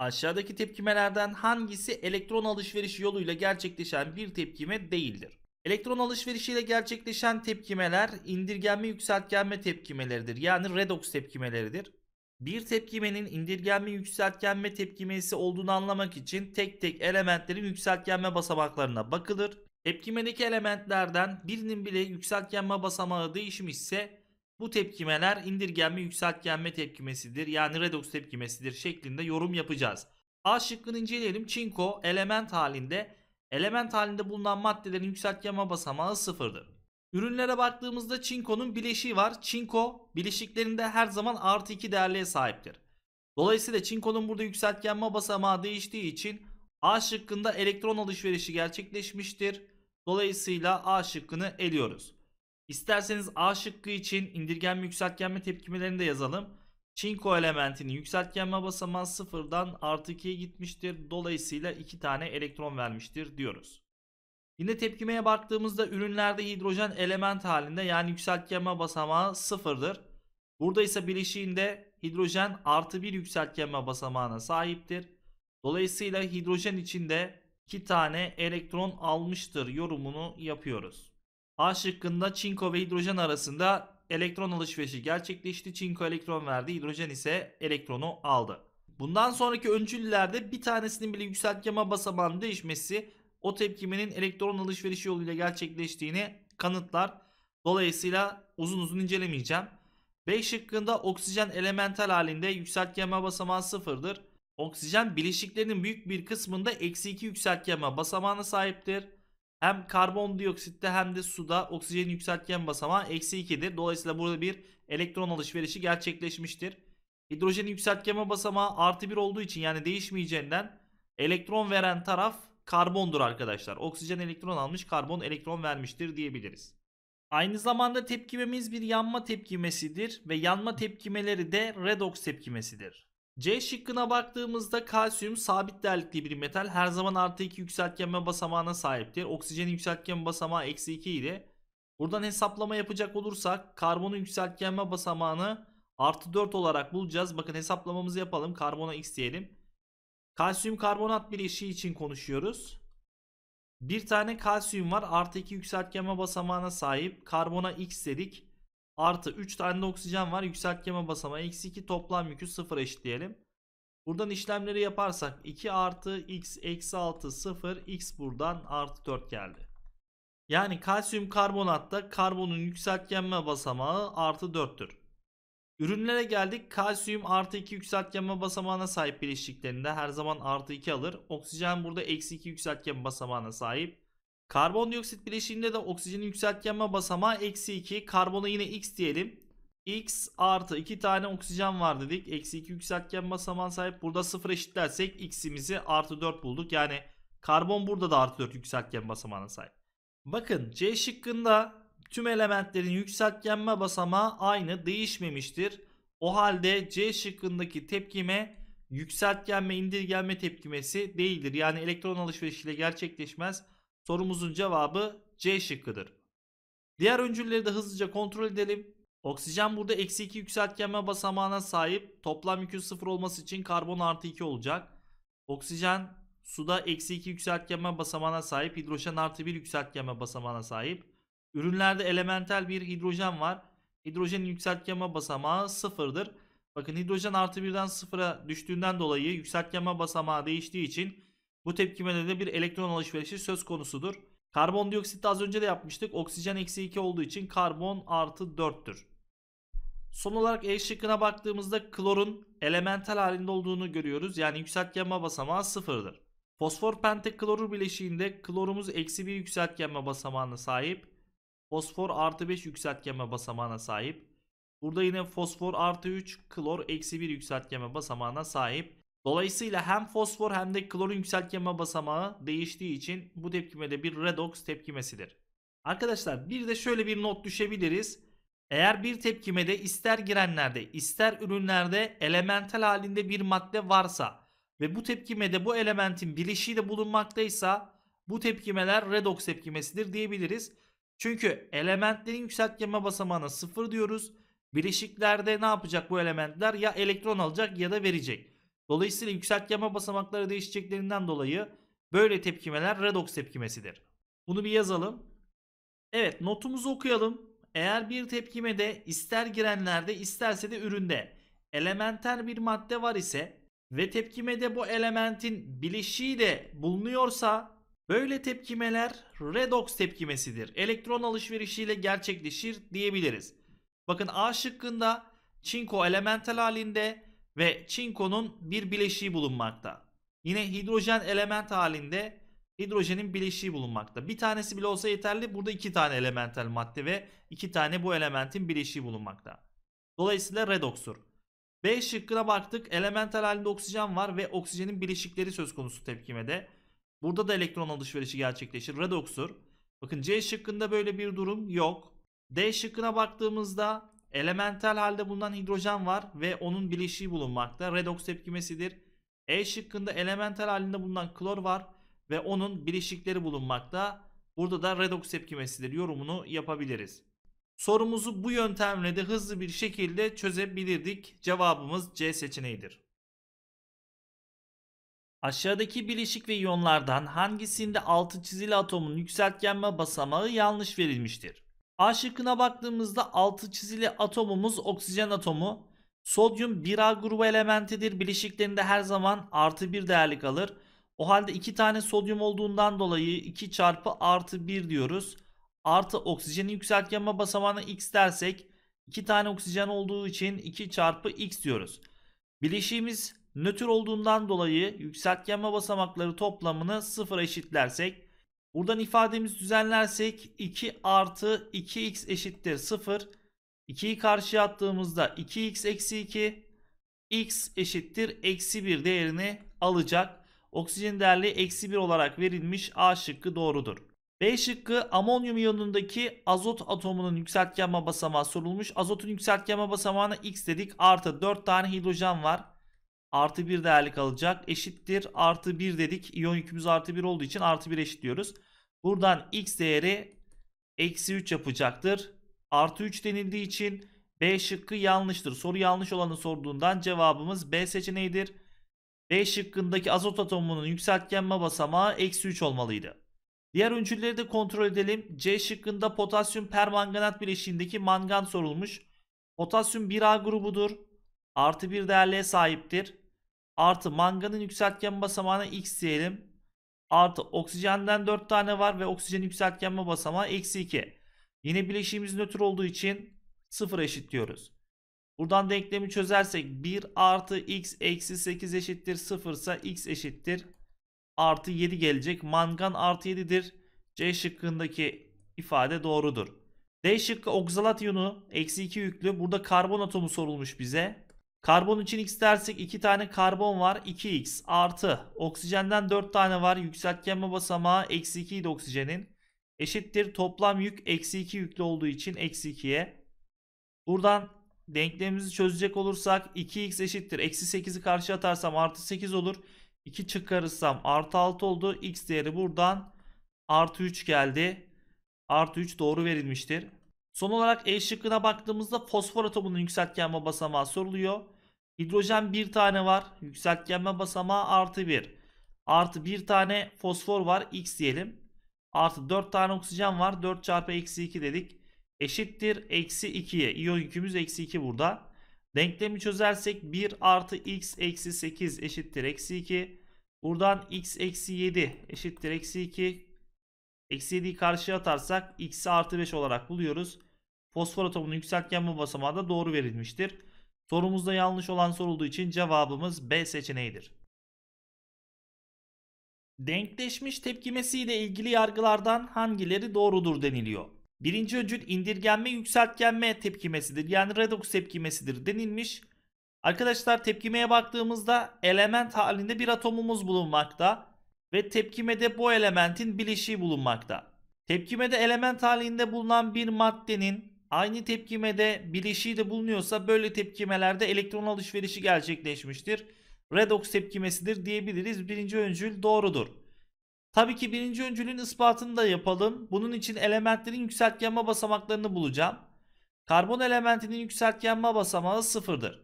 Aşağıdaki tepkimelerden hangisi elektron alışverişi yoluyla gerçekleşen bir tepkime değildir? Elektron alışverişiyle gerçekleşen tepkimeler indirgenme yükseltgenme tepkimeleridir. Yani redox tepkimeleridir. Bir tepkimenin indirgenme yükseltgenme tepkimesi olduğunu anlamak için tek tek elementlerin yükseltgenme basamaklarına bakılır. Tepkimedeki elementlerden birinin bile yükseltgenme basamağı değişmişse bu tepkimeler indirgenme yükseltgenme tepkimesidir yani redox tepkimesidir şeklinde yorum yapacağız. A şıkkını inceleyelim. Çinko element halinde element halinde bulunan maddelerin yükseltgenme basamağı sıfırdır. Ürünlere baktığımızda çinkonun bileşiği var. Çinko bileşiklerinde her zaman artı 2 değerliğe sahiptir. Dolayısıyla çinkonun burada yükseltgenme basamağı değiştiği için A şıkkında elektron alışverişi gerçekleşmiştir. Dolayısıyla A şıkkını eliyoruz. İsterseniz A şıkkı için indirgenme yükseltgenme tepkimelerini de yazalım. Çinko elementinin yükseltgenme basamağı sıfırdan artı 2'ye gitmiştir. Dolayısıyla 2 tane elektron vermiştir diyoruz. Yine tepkimeye baktığımızda ürünlerde hidrojen element halinde yani yükseltgenme basamağı sıfırdır. Burada ise bileşiğinde hidrojen artı bir yükseltgenme basamağına sahiptir. Dolayısıyla hidrojen içinde 2 tane elektron almıştır yorumunu yapıyoruz. A şıkkında çinko ve hidrojen arasında elektron alışverişi gerçekleşti. Çinko elektron verdi. Hidrojen ise elektronu aldı. Bundan sonraki öncüllerde bir tanesinin bile yükseltgema basamağının değişmesi o tepkimenin elektron alışverişi yoluyla gerçekleştiğini kanıtlar. Dolayısıyla uzun uzun incelemeyeceğim. B şıkkında oksijen elemental halinde yükseltgema basamağı sıfırdır. Oksijen bileşiklerinin büyük bir kısmında eksi 2 yükseltgema basamağına sahiptir. Hem karbondioksitte hem de suda oksijenin yükseltgen basamağı eksi 2'dir. Dolayısıyla burada bir elektron alışverişi gerçekleşmiştir. Hidrojenin yükseltgen basamağı artı 1 olduğu için yani değişmeyeceğinden elektron veren taraf karbondur arkadaşlar. Oksijen elektron almış karbon elektron vermiştir diyebiliriz. Aynı zamanda tepkimemiz bir yanma tepkimesidir ve yanma tepkimeleri de redox tepkimesidir. C şıkkına baktığımızda kalsiyum sabit değerlikli bir metal. Her zaman artı 2 yükseltgenme basamağına sahiptir. Oksijen yükseltgenme basamağı eksi 2 idi. Buradan hesaplama yapacak olursak karbonun yükseltgenme basamağını artı 4 olarak bulacağız. Bakın hesaplamamızı yapalım. Karbona x diyelim. Kalsiyum karbonat bileşiği için konuşuyoruz. Bir tane kalsiyum var. Artı 2 yükseltgenme basamağına sahip. Karbona x dedik. Artı 3 tane de oksijen var. Yükseltgeme basamağı eksi 2 toplam yükü 0 eşitleyelim. Buradan işlemleri yaparsak 2 artı x eksi 6 0 x buradan artı 4 geldi. Yani kalsiyum karbonatta karbonun yükseltgenme basamağı artı 4'tür. Ürünlere geldik. Kalsiyum artı 2 yükseltgenme basamağına sahip bileşiklerinde her zaman artı 2 alır. Oksijen burada eksi 2 yükseltgenme basamağına sahip. Karbondioksit bileşiğinde de oksijenin yükseltgenme basamağı eksi 2. Karbona yine x diyelim. x artı 2 tane oksijen var dedik. Eksi 2 yükseltgen basamağına sahip. Burada 0 eşitlersek x'imizi artı 4 bulduk. Yani karbon burada da artı 4 yükseltgen basamağına sahip. Bakın C şıkkında tüm elementlerin yükseltgenme basamağı aynı değişmemiştir. O halde C şıkkındaki tepkime yükseltgenme indirgenme tepkimesi değildir. Yani elektron alışverişiyle gerçekleşmez. Sorumuzun cevabı C şıkkıdır. Diğer öncülleri de hızlıca kontrol edelim. Oksijen burada eksi 2 yükseltgenme basamağına sahip. Toplam yükün 0 olması için karbon artı 2 olacak. Oksijen suda eksi 2 yükseltgenme basamağına sahip. Hidrojen artı 1 yükseltgenme basamağına sahip. Ürünlerde elementel bir hidrojen var. Hidrojenin yükseltgenme basamağı 0'dır. Bakın hidrojen artı 1'den 0'a düştüğünden dolayı yükseltgenme basamağı değiştiği için bu tepkimede de bir elektron alışverişi söz konusudur. Karbondioksit az önce de yapmıştık. Oksijen eksi 2 olduğu için karbon artı 4'tür. Son olarak E şıkkına baktığımızda klorun elemental halinde olduğunu görüyoruz. Yani yükseltgenme basamağı sıfırdır. Fosfor penteklorur bileşiğinde klorumuz eksi 1 yükseltgenme basamağına sahip. Fosfor artı 5 yükseltgenme basamağına sahip. Burada yine fosfor artı 3, klor eksi 1 yükseltgenme basamağına sahip. Dolayısıyla hem fosfor hem de klorun yükseltgenme basamağı değiştiği için bu tepkime de bir redox tepkimesidir. Arkadaşlar bir de şöyle bir not düşebiliriz. Eğer bir tepkimede ister girenlerde ister ürünlerde elemental halinde bir madde varsa ve bu tepkimede bu elementin bileşiği bulunmaktaysa bu tepkimeler redox tepkimesidir diyebiliriz. Çünkü elementlerin yükseltgenme basamağına sıfır diyoruz. Bileşiklerde ne yapacak bu elementler? Ya elektron alacak ya da verecek. Dolayısıyla yükseltgenme basamakları değişeceklerinden dolayı böyle tepkimeler redox tepkimesidir. Bunu bir yazalım. Evet notumuzu okuyalım. Eğer bir tepkimede ister girenlerde isterse de üründe elementer bir madde var ise ve tepkimede bu elementin bileşiği de bulunuyorsa böyle tepkimeler redox tepkimesidir. Elektron alışverişiyle gerçekleşir diyebiliriz. Bakın A şıkkında çinko elemental halinde ve çinkonun bir bileşiği bulunmakta. Yine hidrojen element halinde hidrojenin bileşiği bulunmakta. Bir tanesi bile olsa yeterli. Burada iki tane elemental madde ve iki tane bu elementin bileşiği bulunmakta. Dolayısıyla redoksur. B şıkkına baktık. Elemental halinde oksijen var ve oksijenin bileşikleri söz konusu tepkimede. Burada da elektron alışverişi gerçekleşir. Redoksur. Bakın C şıkkında böyle bir durum yok. D şıkkına baktığımızda Elementel halde bulunan hidrojen var ve onun bileşiği bulunmakta. Redox tepkimesidir. E şıkkında elementel halinde bulunan klor var ve onun bileşikleri bulunmakta. Burada da redox tepkimesidir yorumunu yapabiliriz. Sorumuzu bu yöntemle de hızlı bir şekilde çözebilirdik. Cevabımız C seçeneğidir. Aşağıdaki bileşik ve iyonlardan hangisinde altı çizili atomun yükseltgenme basamağı yanlış verilmiştir? A şıkkına baktığımızda altı çizili atomumuz oksijen atomu. Sodyum bir A grubu elementidir. Bileşiklerinde her zaman artı bir değerlik alır. O halde iki tane sodyum olduğundan dolayı 2 çarpı artı bir diyoruz. Artı oksijenin yükseltgenme basamağına x dersek 2 tane oksijen olduğu için 2 çarpı x diyoruz. Bileşiğimiz nötr olduğundan dolayı yükseltgenme basamakları toplamını sıfıra eşitlersek Buradan ifademizi düzenlersek 2 artı 2x eşittir 0. 2'yi karşıya attığımızda 2x eksi 2 x eşittir eksi 1 değerini alacak. Oksijen değerli eksi 1 olarak verilmiş A şıkkı doğrudur. B şıkkı amonyum iyonundaki azot atomunun yükseltgenme basamağı sorulmuş. Azotun yükseltgenme basamağına x dedik artı 4 tane hidrojen var artı 1 değerli kalacak. Eşittir artı 1 dedik. İyon yükümüz artı 1 olduğu için artı 1 eşit diyoruz. Buradan x değeri eksi 3 yapacaktır. Artı 3 denildiği için B şıkkı yanlıştır. Soru yanlış olanı sorduğundan cevabımız B seçeneğidir. B şıkkındaki azot atomunun yükseltgenme basamağı eksi 3 olmalıydı. Diğer öncülleri de kontrol edelim. C şıkkında potasyum permanganat bileşiğindeki mangan sorulmuş. Potasyum 1A grubudur. Artı bir değerliğe sahiptir. Artı manganın yükseltgen basamağına x diyelim. Artı oksijenden 4 tane var ve oksijen yükseltgenme basamağı eksi 2. Yine bileşiğimiz nötr olduğu için 0 eşitliyoruz. Buradan denklemi çözersek 1 artı x eksi 8 eşittir 0 ise x eşittir. Artı 7 gelecek. Mangan artı 7'dir. C şıkkındaki ifade doğrudur. D şıkkı oksalat iyonu eksi 2 yüklü. Burada karbon atomu sorulmuş bize. Karbon için x dersek 2 tane karbon var 2x artı oksijenden 4 tane var yükseltgenme basamağı eksi 2 idi oksijenin eşittir toplam yük eksi 2 yüklü olduğu için eksi 2'ye. Buradan denklemimizi çözecek olursak 2x eşittir eksi 8'i karşı atarsam artı 8 olur 2 çıkarırsam artı 6 oldu x değeri buradan artı 3 geldi artı 3 doğru verilmiştir. Son olarak E şıkkına baktığımızda fosfor atomunun yükseltgenme basamağı soruluyor. Hidrojen bir tane var. Yükseltgenme basamağı artı bir. Artı bir tane fosfor var. X diyelim. Artı dört tane oksijen var. 4 çarpı eksi 2 dedik. Eşittir. Eksi 2'ye. İyon yükümüz eksi 2 burada. Denklemi çözersek 1 artı x eksi 8 eşittir eksi 2. Buradan x eksi 7 eşittir eksi 2. Eksi 7'yi karşıya atarsak x'i artı 5 olarak buluyoruz. Fosfor atomunun yükseltgen bu basamağı da doğru verilmiştir. Sorumuzda yanlış olan sorulduğu için cevabımız B seçeneğidir. Denkleşmiş tepkimesiyle ilgili yargılardan hangileri doğrudur deniliyor? Birinci öncül indirgenme yükseltgenme tepkimesidir yani redox tepkimesidir denilmiş. Arkadaşlar tepkimeye baktığımızda element halinde bir atomumuz bulunmakta ve tepkimede bu elementin bileşiği bulunmakta. Tepkimede element halinde bulunan bir maddenin aynı tepkimede bileşiği de bulunuyorsa böyle tepkimelerde elektron alışverişi gerçekleşmiştir. Redox tepkimesidir diyebiliriz. Birinci öncül doğrudur. Tabii ki birinci öncülün ispatını da yapalım. Bunun için elementlerin yükseltgenme basamaklarını bulacağım. Karbon elementinin yükseltgenme basamağı sıfırdır.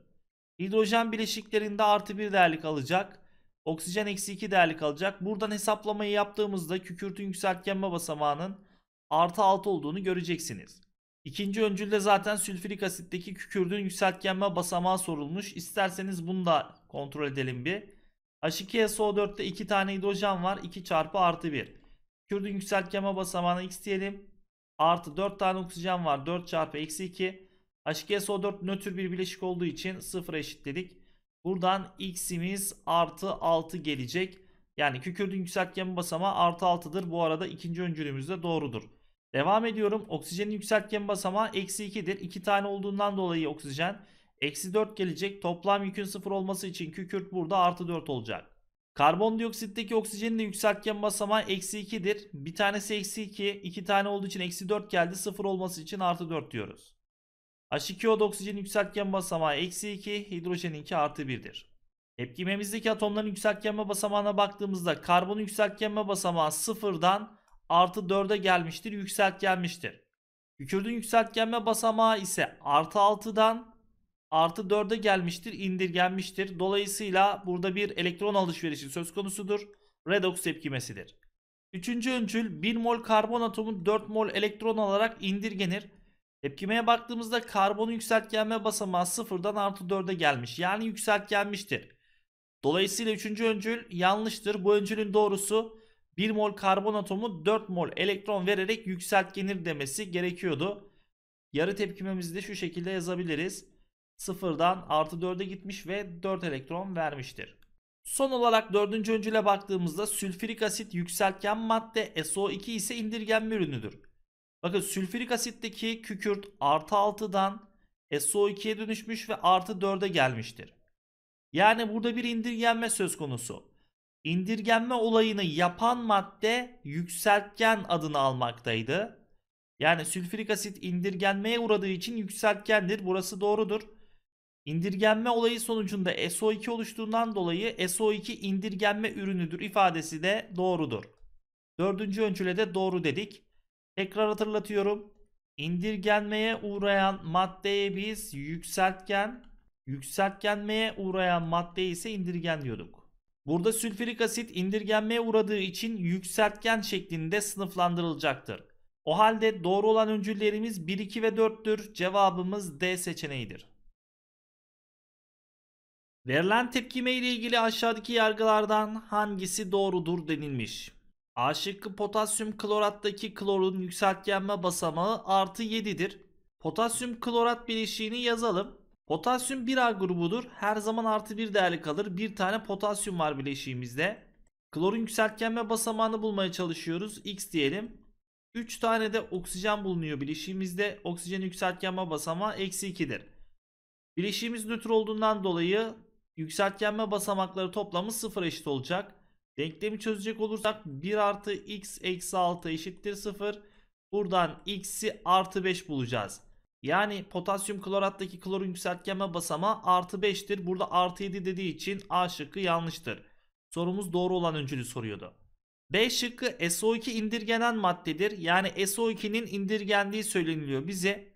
Hidrojen bileşiklerinde artı bir değerlik alacak. Oksijen eksi 2 değerli kalacak. Buradan hesaplamayı yaptığımızda kükürtün yükseltgenme basamağının artı 6 olduğunu göreceksiniz. İkinci öncülde zaten sülfürik asitteki kükürdün yükseltgenme basamağı sorulmuş. İsterseniz bunu da kontrol edelim bir. H2SO4'te 2 tane hidrojen var. 2 çarpı artı 1. Kükürdün yükseltgenme basamağına x diyelim. Artı 4 tane oksijen var. 4 çarpı eksi 2. H2SO4 nötr bir bileşik olduğu için 0 eşitledik. Buradan x'imiz artı 6 gelecek. Yani kükürdün yükseltgen basama artı 6'dır. Bu arada ikinci öncülümüz de doğrudur. Devam ediyorum. Oksijenin yükseltgen basama eksi 2'dir. 2 tane olduğundan dolayı oksijen eksi 4 gelecek. Toplam yükün 0 olması için kükürt burada artı 4 olacak. Karbondioksitteki oksijenin de yükseltgen basamağı eksi 2'dir. Bir tanesi eksi 2, iki tane olduğu için eksi 4 geldi. 0 olması için artı 4 diyoruz. H2O'da oksijen yükseltgen basamağı eksi 2, hidrojeninki artı 1'dir. Tepkimemizdeki atomların yükseltgenme basamağına baktığımızda karbon yükseltgenme basamağı 0'dan artı 4'e gelmiştir, yükseltgenmiştir. Kükürdün yükseltgenme basamağı ise artı 6'dan artı 4'e gelmiştir, indirgenmiştir. Dolayısıyla burada bir elektron alışverişi söz konusudur. Redox tepkimesidir. Üçüncü öncül 1 mol karbon atomu 4 mol elektron alarak indirgenir. Tepkimeye baktığımızda karbonun yükseltgenme basamağı sıfırdan artı 4'e gelmiş. Yani yükseltgenmiştir. Dolayısıyla üçüncü öncül yanlıştır. Bu öncülün doğrusu 1 mol karbon atomu 4 mol elektron vererek yükseltgenir demesi gerekiyordu. Yarı tepkimemizi de şu şekilde yazabiliriz. Sıfırdan artı 4'e gitmiş ve 4 elektron vermiştir. Son olarak dördüncü öncüle baktığımızda sülfürik asit yükseltgen madde SO2 ise indirgenme ürünüdür. Bakın sülfürik asitteki kükürt artı 6'dan SO2'ye dönüşmüş ve artı 4'e gelmiştir. Yani burada bir indirgenme söz konusu. İndirgenme olayını yapan madde yükseltgen adını almaktaydı. Yani sülfürik asit indirgenmeye uğradığı için yükseltgendir. Burası doğrudur. İndirgenme olayı sonucunda SO2 oluştuğundan dolayı SO2 indirgenme ürünüdür ifadesi de doğrudur. Dördüncü öncüle de doğru dedik. Tekrar hatırlatıyorum. İndirgenmeye uğrayan maddeye biz yükseltgen, yükseltgenmeye uğrayan madde ise indirgen diyorduk. Burada sülfürik asit indirgenmeye uğradığı için yükseltgen şeklinde sınıflandırılacaktır. O halde doğru olan öncüllerimiz 1, 2 ve 4'tür. Cevabımız D seçeneğidir. Verilen tepkime ile ilgili aşağıdaki yargılardan hangisi doğrudur denilmiş. A şıkkı potasyum klorattaki klorun yükseltgenme basamağı artı 7'dir. Potasyum klorat bileşiğini yazalım. Potasyum 1A grubudur. Her zaman artı 1 değerli kalır. Bir tane potasyum var bileşiğimizde. Klorun yükseltgenme basamağını bulmaya çalışıyoruz. X diyelim. 3 tane de oksijen bulunuyor bileşiğimizde. Oksijen yükseltgenme basamağı eksi 2'dir. Bileşiğimiz nötr olduğundan dolayı yükseltgenme basamakları toplamı 0 eşit olacak. Denklemi çözecek olursak 1 artı x eksi 6 eşittir 0. Buradan x'i artı 5 bulacağız. Yani potasyum klorattaki klorun yükseltgenme basama artı 5'tir. Burada artı 7 dediği için A şıkkı yanlıştır. Sorumuz doğru olan öncülü soruyordu. B şıkkı SO2 indirgenen maddedir. Yani SO2'nin indirgendiği söyleniliyor bize.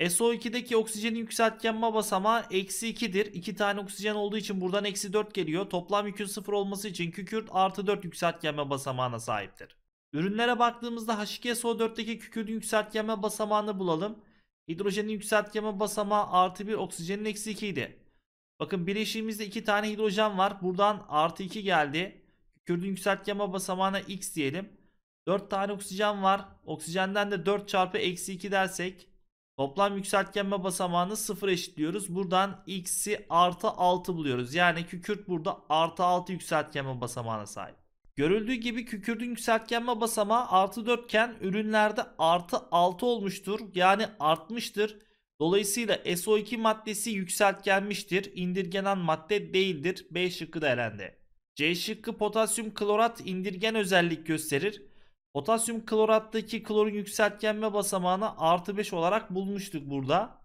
SO2'deki oksijenin yükseltgenme basamağı eksi 2'dir. 2 tane oksijen olduğu için buradan eksi 4 geliyor. Toplam yükün 0 olması için kükürt artı 4 yükseltgenme basamağına sahiptir. Ürünlere baktığımızda H2SO4'teki kükürdün yükseltgenme basamağını bulalım. Hidrojenin yükseltgenme basamağı artı 1 oksijenin eksi 2 idi. Bakın bileşiğimizde 2 tane hidrojen var. Buradan artı 2 geldi. Kükürdün yükseltgenme basamağına x diyelim. 4 tane oksijen var. Oksijenden de 4 çarpı eksi 2 dersek Toplam yükseltgenme basamağını sıfır eşitliyoruz. Buradan x'i artı 6 buluyoruz. Yani kükürt burada artı 6 yükseltgenme basamağına sahip. Görüldüğü gibi kükürdün yükseltgenme basamağı artı 4 iken ürünlerde artı 6 olmuştur. Yani artmıştır. Dolayısıyla SO2 maddesi yükseltgenmiştir. İndirgenen madde değildir. B şıkkı da elendi. C şıkkı potasyum klorat indirgen özellik gösterir. Potasyum klorattaki klorun yükseltgenme basamağını artı 5 olarak bulmuştuk burada.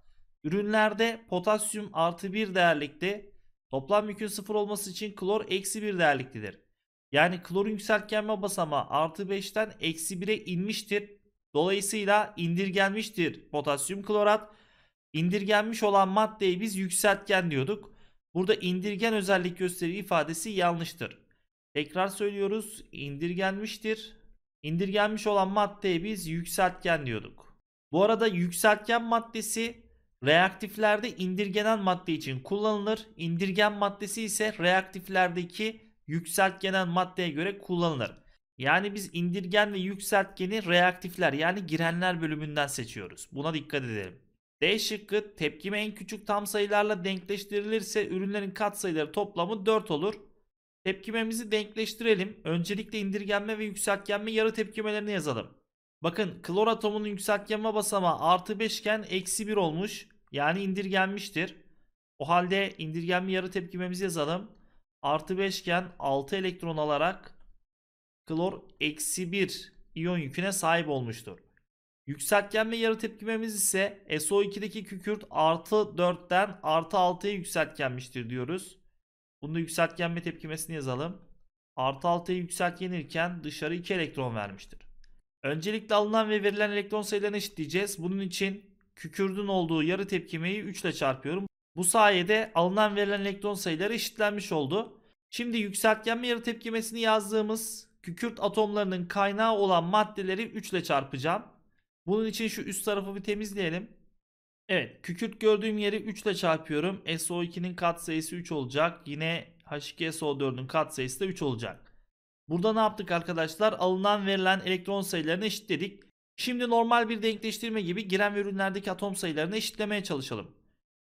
Ürünlerde potasyum artı 1 değerlikte toplam yükün 0 olması için klor eksi 1 değerliktedir. Yani klorun yükseltgenme basamağı artı 5'ten eksi 1'e inmiştir. Dolayısıyla indirgenmiştir potasyum klorat. İndirgenmiş olan maddeyi biz yükseltgen diyorduk. Burada indirgen özellik gösteri ifadesi yanlıştır. Tekrar söylüyoruz indirgenmiştir İndirgenmiş olan maddeye biz yükseltgen diyorduk. Bu arada yükseltgen maddesi reaktiflerde indirgenen madde için kullanılır. İndirgen maddesi ise reaktiflerdeki yükseltgenen maddeye göre kullanılır. Yani biz indirgen ve yükseltgeni reaktifler yani girenler bölümünden seçiyoruz. Buna dikkat edelim. D şıkkı tepkime en küçük tam sayılarla denkleştirilirse ürünlerin katsayıları toplamı 4 olur. Tepkimemizi denkleştirelim. Öncelikle indirgenme ve yükseltgenme yarı tepkimelerini yazalım. Bakın klor atomunun yükseltgenme basamağı artı 5 iken eksi 1 olmuş. Yani indirgenmiştir. O halde indirgenme yarı tepkimemizi yazalım. Artı 5 iken 6 elektron alarak klor eksi 1 iyon yüküne sahip olmuştur. Yükseltgenme yarı tepkimemiz ise SO2'deki kükürt artı 4'ten artı 6'ya yükseltgenmiştir diyoruz. Bunu da yükseltgenme tepkimesini yazalım. Artı 6'ya yükseltgenirken dışarı 2 elektron vermiştir. Öncelikle alınan ve verilen elektron sayılarını eşitleyeceğiz. Bunun için kükürdün olduğu yarı tepkimeyi 3 ile çarpıyorum. Bu sayede alınan verilen elektron sayıları eşitlenmiş oldu. Şimdi yükseltgenme yarı tepkimesini yazdığımız kükürt atomlarının kaynağı olan maddeleri 3 ile çarpacağım. Bunun için şu üst tarafı bir temizleyelim. Evet kükürt gördüğüm yeri 3 ile çarpıyorum. SO2'nin katsayısı 3 olacak. Yine H2SO4'ün katsayısı da 3 olacak. Burada ne yaptık arkadaşlar? Alınan verilen elektron sayılarını eşitledik. Şimdi normal bir denkleştirme gibi giren ürünlerdeki atom sayılarını eşitlemeye çalışalım.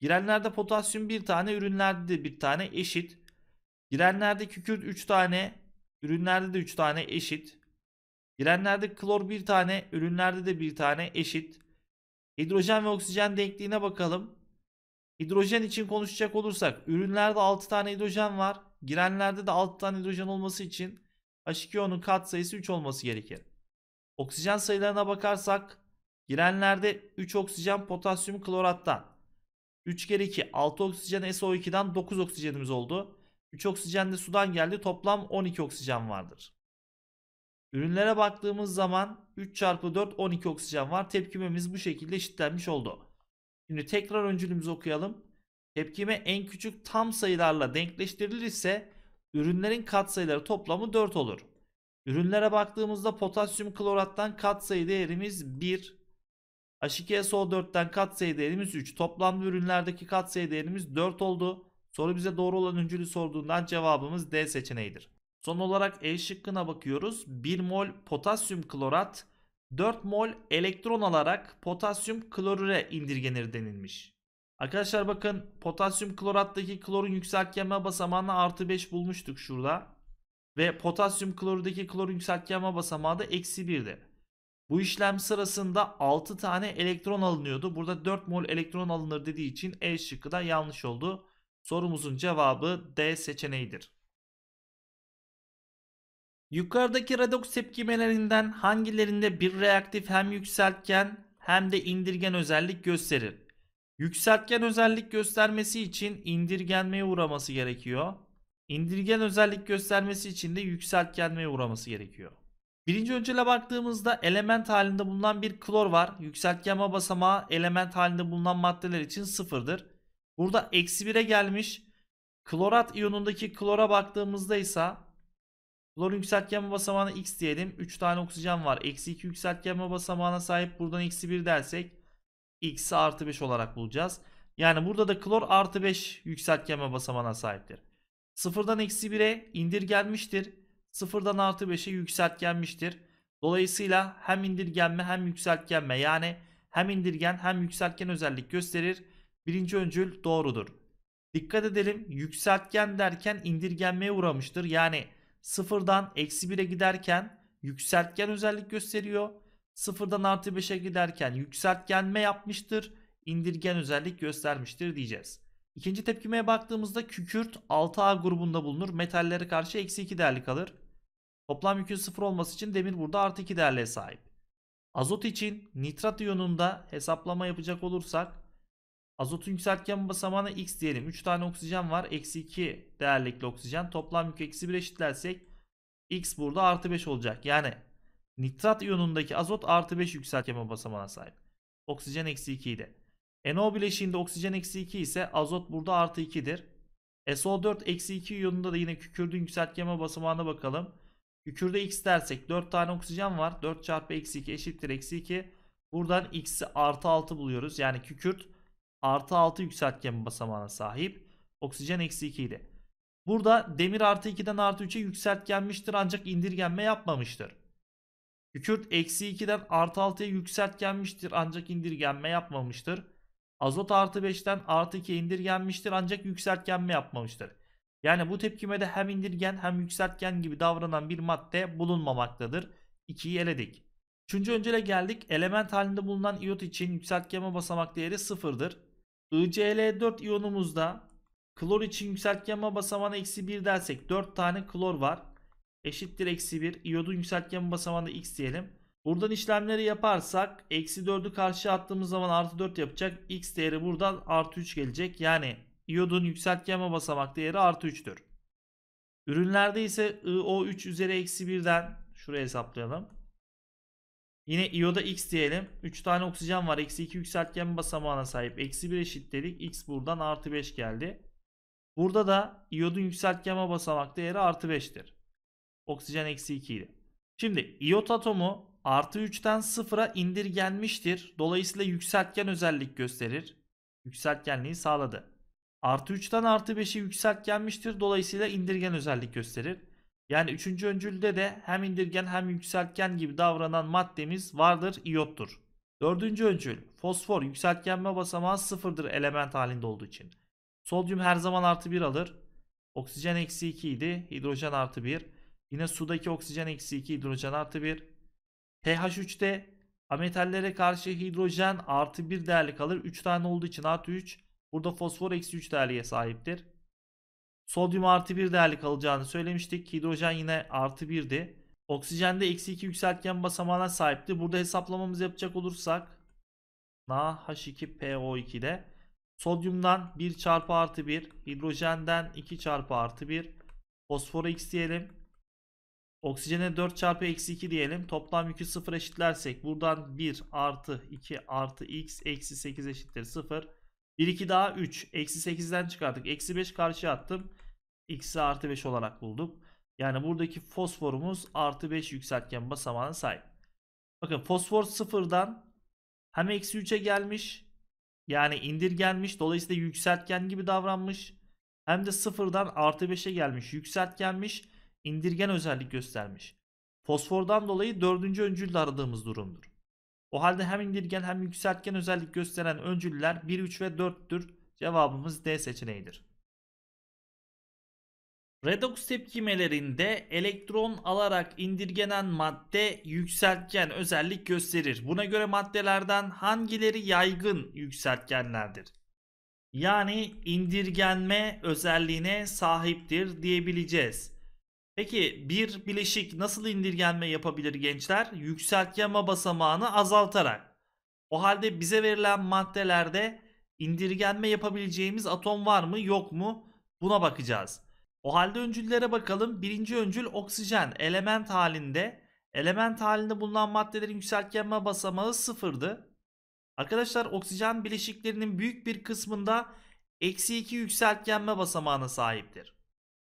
Girenlerde potasyum bir tane, ürünlerde de bir tane eşit. Girenlerde kükürt 3 tane, ürünlerde de 3 tane eşit. Girenlerde klor bir tane, ürünlerde de bir tane eşit. Hidrojen ve oksijen denkliğine bakalım. Hidrojen için konuşacak olursak ürünlerde 6 tane hidrojen var. Girenlerde de 6 tane hidrojen olması için H2O'nun katsayısı 3 olması gerekir. Oksijen sayılarına bakarsak girenlerde 3 oksijen potasyum klorattan 3 kere 2 6 oksijen SO2'den 9 oksijenimiz oldu. 3 oksijen de sudan geldi. Toplam 12 oksijen vardır. Ürünlere baktığımız zaman 3 çarpı 4 12 oksijen var. Tepkimemiz bu şekilde eşitlenmiş oldu. Şimdi tekrar öncülümüzü okuyalım. Tepkime en küçük tam sayılarla denkleştirilirse ürünlerin katsayıları toplamı 4 olur. Ürünlere baktığımızda potasyum klorattan katsayı değerimiz 1. H2SO4'ten katsayı değerimiz 3. Toplamda ürünlerdeki katsayı değerimiz 4 oldu. Soru bize doğru olan öncülü sorduğundan cevabımız D seçeneğidir. Son olarak E şıkkına bakıyoruz. 1 mol potasyum klorat 4 mol elektron alarak potasyum klorüre indirgenir denilmiş. Arkadaşlar bakın potasyum klorattaki klorun yükseltgenme basamağını artı 5 bulmuştuk şurada. Ve potasyum klorürdeki klorun yükseltgenme basamağı da eksi 1'di. Bu işlem sırasında 6 tane elektron alınıyordu. Burada 4 mol elektron alınır dediği için E şıkkı da yanlış oldu. Sorumuzun cevabı D seçeneğidir. Yukarıdaki redoks tepkimelerinden hangilerinde bir reaktif hem yükseltgen hem de indirgen özellik gösterir? Yükseltgen özellik göstermesi için indirgenmeye uğraması gerekiyor. İndirgen özellik göstermesi için de yükseltgenmeye uğraması gerekiyor. Birinci öncele baktığımızda element halinde bulunan bir klor var. Yükseltgenme basamağı element halinde bulunan maddeler için sıfırdır. Burada eksi 1'e gelmiş. Klorat iyonundaki klora baktığımızda ise Klor yükseltgenme basamağına x diyelim. 3 tane oksijen var. Eksi 2 yükseltgenme basamağına sahip. Buradan eksi 1 dersek x'i artı 5 olarak bulacağız. Yani burada da klor artı 5 yükseltgenme basamağına sahiptir. Sıfırdan eksi 1'e indirgenmiştir. Sıfırdan artı 5'e yükseltgenmiştir. Dolayısıyla hem indirgenme hem yükseltgenme yani hem indirgen hem yükseltgen özellik gösterir. Birinci öncül doğrudur. Dikkat edelim yükseltgen derken indirgenmeye uğramıştır. Yani Sıfırdan eksi 1'e giderken yükseltgen özellik gösteriyor. Sıfırdan artı 5'e giderken yükseltgenme yapmıştır. indirgen özellik göstermiştir diyeceğiz. İkinci tepkimeye baktığımızda kükürt 6A grubunda bulunur. Metallere karşı eksi 2 değerli kalır. Toplam yükün 0 olması için demir burada artı 2 değerliğe sahip. Azot için nitrat iyonunda hesaplama yapacak olursak Azotun yükseltgen basamağına x diyelim. 3 tane oksijen var. Eksi 2 değerlikli oksijen. Toplam yük eksi 1 eşitlersek x burada artı 5 olacak. Yani nitrat iyonundaki azot artı 5 yükseltgen basamağına sahip. Oksijen eksi 2 idi. NO bileşiğinde oksijen eksi 2 ise azot burada artı 2'dir. SO4 eksi 2 iyonunda da yine kükürdün yükseltgen basamağına bakalım. Kükürde x dersek 4 tane oksijen var. 4 çarpı eksi 2 eşittir eksi 2. Buradan x'i artı 6 buluyoruz. Yani kükürt artı 6 yükseltgen basamağına sahip. Oksijen eksi 2 idi. Burada demir artı 2'den artı 3'e yükseltgenmiştir ancak indirgenme yapmamıştır. Kükürt eksi 2'den artı 6'ya yükseltgenmiştir ancak indirgenme yapmamıştır. Azot artı 5'ten artı 2'ye indirgenmiştir ancak yükseltgenme yapmamıştır. Yani bu tepkimede hem indirgen hem yükseltgen gibi davranan bir madde bulunmamaktadır. 2'yi eledik. Üçüncü öncele geldik. Element halinde bulunan iot için yükseltgenme basamak değeri sıfırdır. ICL4 iyonumuzda klor için yükseltgenme basamağına eksi 1 dersek 4 tane klor var. Eşittir eksi 1. İyodun yükseltgenme basamağında x diyelim. Buradan işlemleri yaparsak eksi 4'ü karşıya attığımız zaman artı 4 yapacak. X değeri buradan artı 3 gelecek. Yani iyodun yükseltgenme basamak değeri artı 3'tür. Ürünlerde ise IO3 üzeri eksi 1'den şuraya hesaplayalım. Yine ioda x diyelim. 3 tane oksijen var. Eksi 2 yükseltgen basamağına sahip. Eksi 1 eşit dedik. X buradan artı 5 geldi. Burada da iyodun yükseltgen basamak değeri artı 5'tir. Oksijen eksi 2 ile. Şimdi iot atomu artı 3'ten 0'a indirgenmiştir. Dolayısıyla yükseltgen özellik gösterir. Yükseltgenliği sağladı. Artı 3'ten artı 5'e yükseltgenmiştir. Dolayısıyla indirgen özellik gösterir. Yani üçüncü öncülde de hem indirgen hem yükseltgen gibi davranan maddemiz vardır iyottur. Dördüncü öncül fosfor yükseltgenme basamağı sıfırdır element halinde olduğu için. Sodyum her zaman artı bir alır. Oksijen eksi iki idi. Hidrojen artı bir. Yine sudaki oksijen eksi 2 hidrojen artı bir. pH3'te ametallere karşı hidrojen artı bir değerli kalır. Üç tane olduğu için artı üç. Burada fosfor eksi üç değerliye sahiptir. Sodyum artı 1 değerli kalacağını söylemiştik. Hidrojen yine artı 1'di. Oksijen de eksi 2 yükseltgen basamağına sahipti. Burada hesaplamamız yapacak olursak NaH2PO2'de sodyumdan 1 çarpı artı 1, hidrojenden 2 çarpı artı 1, fosforu x diyelim. Oksijene 4 çarpı eksi 2 diyelim. Toplam yükü 0 eşitlersek buradan 1 artı 2 artı x eksi 8 eşittir 0. 1 2 daha 3. Eksi 8'den çıkarttık. Eksi 5 karşıya attım. X'i artı 5 olarak bulduk. Yani buradaki fosforumuz artı 5 yükseltgen basamağına sahip. Bakın fosfor sıfırdan hem eksi 3'e gelmiş. Yani indirgenmiş. Dolayısıyla yükseltgen gibi davranmış. Hem de sıfırdan artı 5'e gelmiş. Yükseltgenmiş. indirgen özellik göstermiş. Fosfordan dolayı dördüncü öncül aradığımız durumdur. O halde hem indirgen hem yükseltgen özellik gösteren öncüller 1, 3 ve 4'tür. Cevabımız D seçeneğidir. Redox tepkimelerinde elektron alarak indirgenen madde yükseltgen özellik gösterir. Buna göre maddelerden hangileri yaygın yükseltgenlerdir? Yani indirgenme özelliğine sahiptir diyebileceğiz. Peki bir bileşik nasıl indirgenme yapabilir gençler? Yükseltgenme basamağını azaltarak. O halde bize verilen maddelerde indirgenme yapabileceğimiz atom var mı yok mu? Buna bakacağız. O halde öncüllere bakalım. Birinci öncül oksijen element halinde. Element halinde bulunan maddelerin yükseltgenme basamağı sıfırdı. Arkadaşlar oksijen bileşiklerinin büyük bir kısmında eksi 2 yükseltgenme basamağına sahiptir.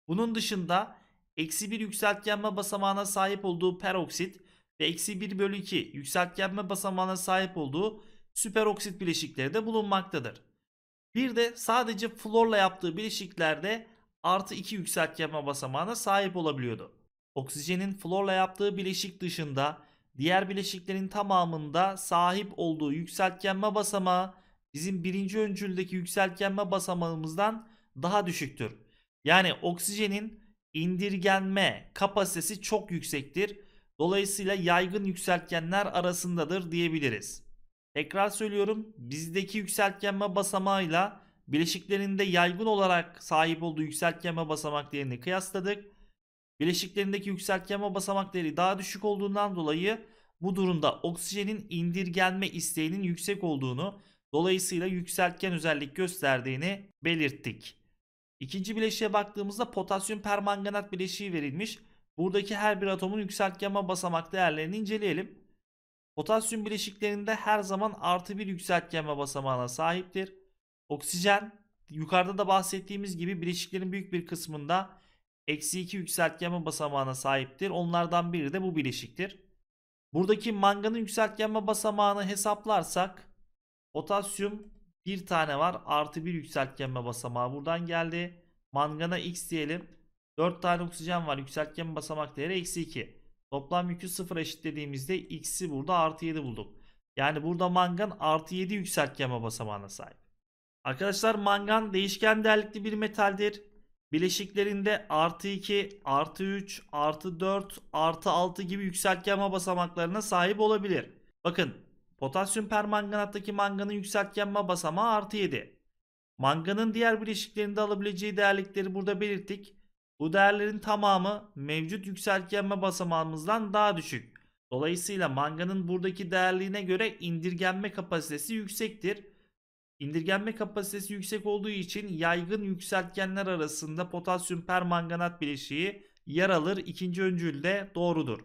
Bunun dışında eksi 1 yükseltgenme basamağına sahip olduğu peroksit ve eksi 1 bölü 2 yükseltgenme basamağına sahip olduğu süperoksit bileşikleri de bulunmaktadır. Bir de sadece florla yaptığı bileşiklerde artı 2 yükseltgenme basamağına sahip olabiliyordu. Oksijenin florla yaptığı bileşik dışında diğer bileşiklerin tamamında sahip olduğu yükseltgenme basamağı bizim birinci öncüldeki yükseltgenme basamağımızdan daha düşüktür. Yani oksijenin indirgenme kapasitesi çok yüksektir. Dolayısıyla yaygın yükseltgenler arasındadır diyebiliriz. Tekrar söylüyorum bizdeki yükseltgenme basamağıyla bileşiklerinde yaygın olarak sahip olduğu yükseltgenme basamak değerini kıyasladık. Bileşiklerindeki yükseltgenme basamak değeri daha düşük olduğundan dolayı bu durumda oksijenin indirgenme isteğinin yüksek olduğunu dolayısıyla yükseltgen özellik gösterdiğini belirttik. İkinci bileşiğe baktığımızda potasyum permanganat bileşiği verilmiş. Buradaki her bir atomun yükseltgenme basamak değerlerini inceleyelim. Potasyum bileşiklerinde her zaman artı bir yükseltgenme basamağına sahiptir. Oksijen yukarıda da bahsettiğimiz gibi bileşiklerin büyük bir kısmında eksi iki yükseltgenme basamağına sahiptir. Onlardan biri de bu bileşiktir. Buradaki manganın yükseltgenme basamağını hesaplarsak potasyum bir tane var. Artı bir yükseltgenme basamağı buradan geldi. Mangana X diyelim. 4 tane oksijen var. Yükseltgenme basamak değeri eksi 2. Toplam yükü sıfır eşitlediğimizde X'i burada artı 7 bulduk. Yani burada mangan artı 7 yükseltgenme basamağına sahip. Arkadaşlar mangan değişken değerlikli bir metaldir. Bileşiklerinde artı 2, artı 3, artı 4, artı 6 gibi yükseltgenme basamaklarına sahip olabilir. Bakın Potasyum permanganattaki manganın yükseltgenme basamağı artı 7. Manganın diğer bileşiklerinde alabileceği değerlikleri burada belirttik. Bu değerlerin tamamı mevcut yükseltgenme basamağımızdan daha düşük. Dolayısıyla manganın buradaki değerliğine göre indirgenme kapasitesi yüksektir. İndirgenme kapasitesi yüksek olduğu için yaygın yükseltgenler arasında potasyum permanganat bileşiği yer alır. İkinci öncül de doğrudur.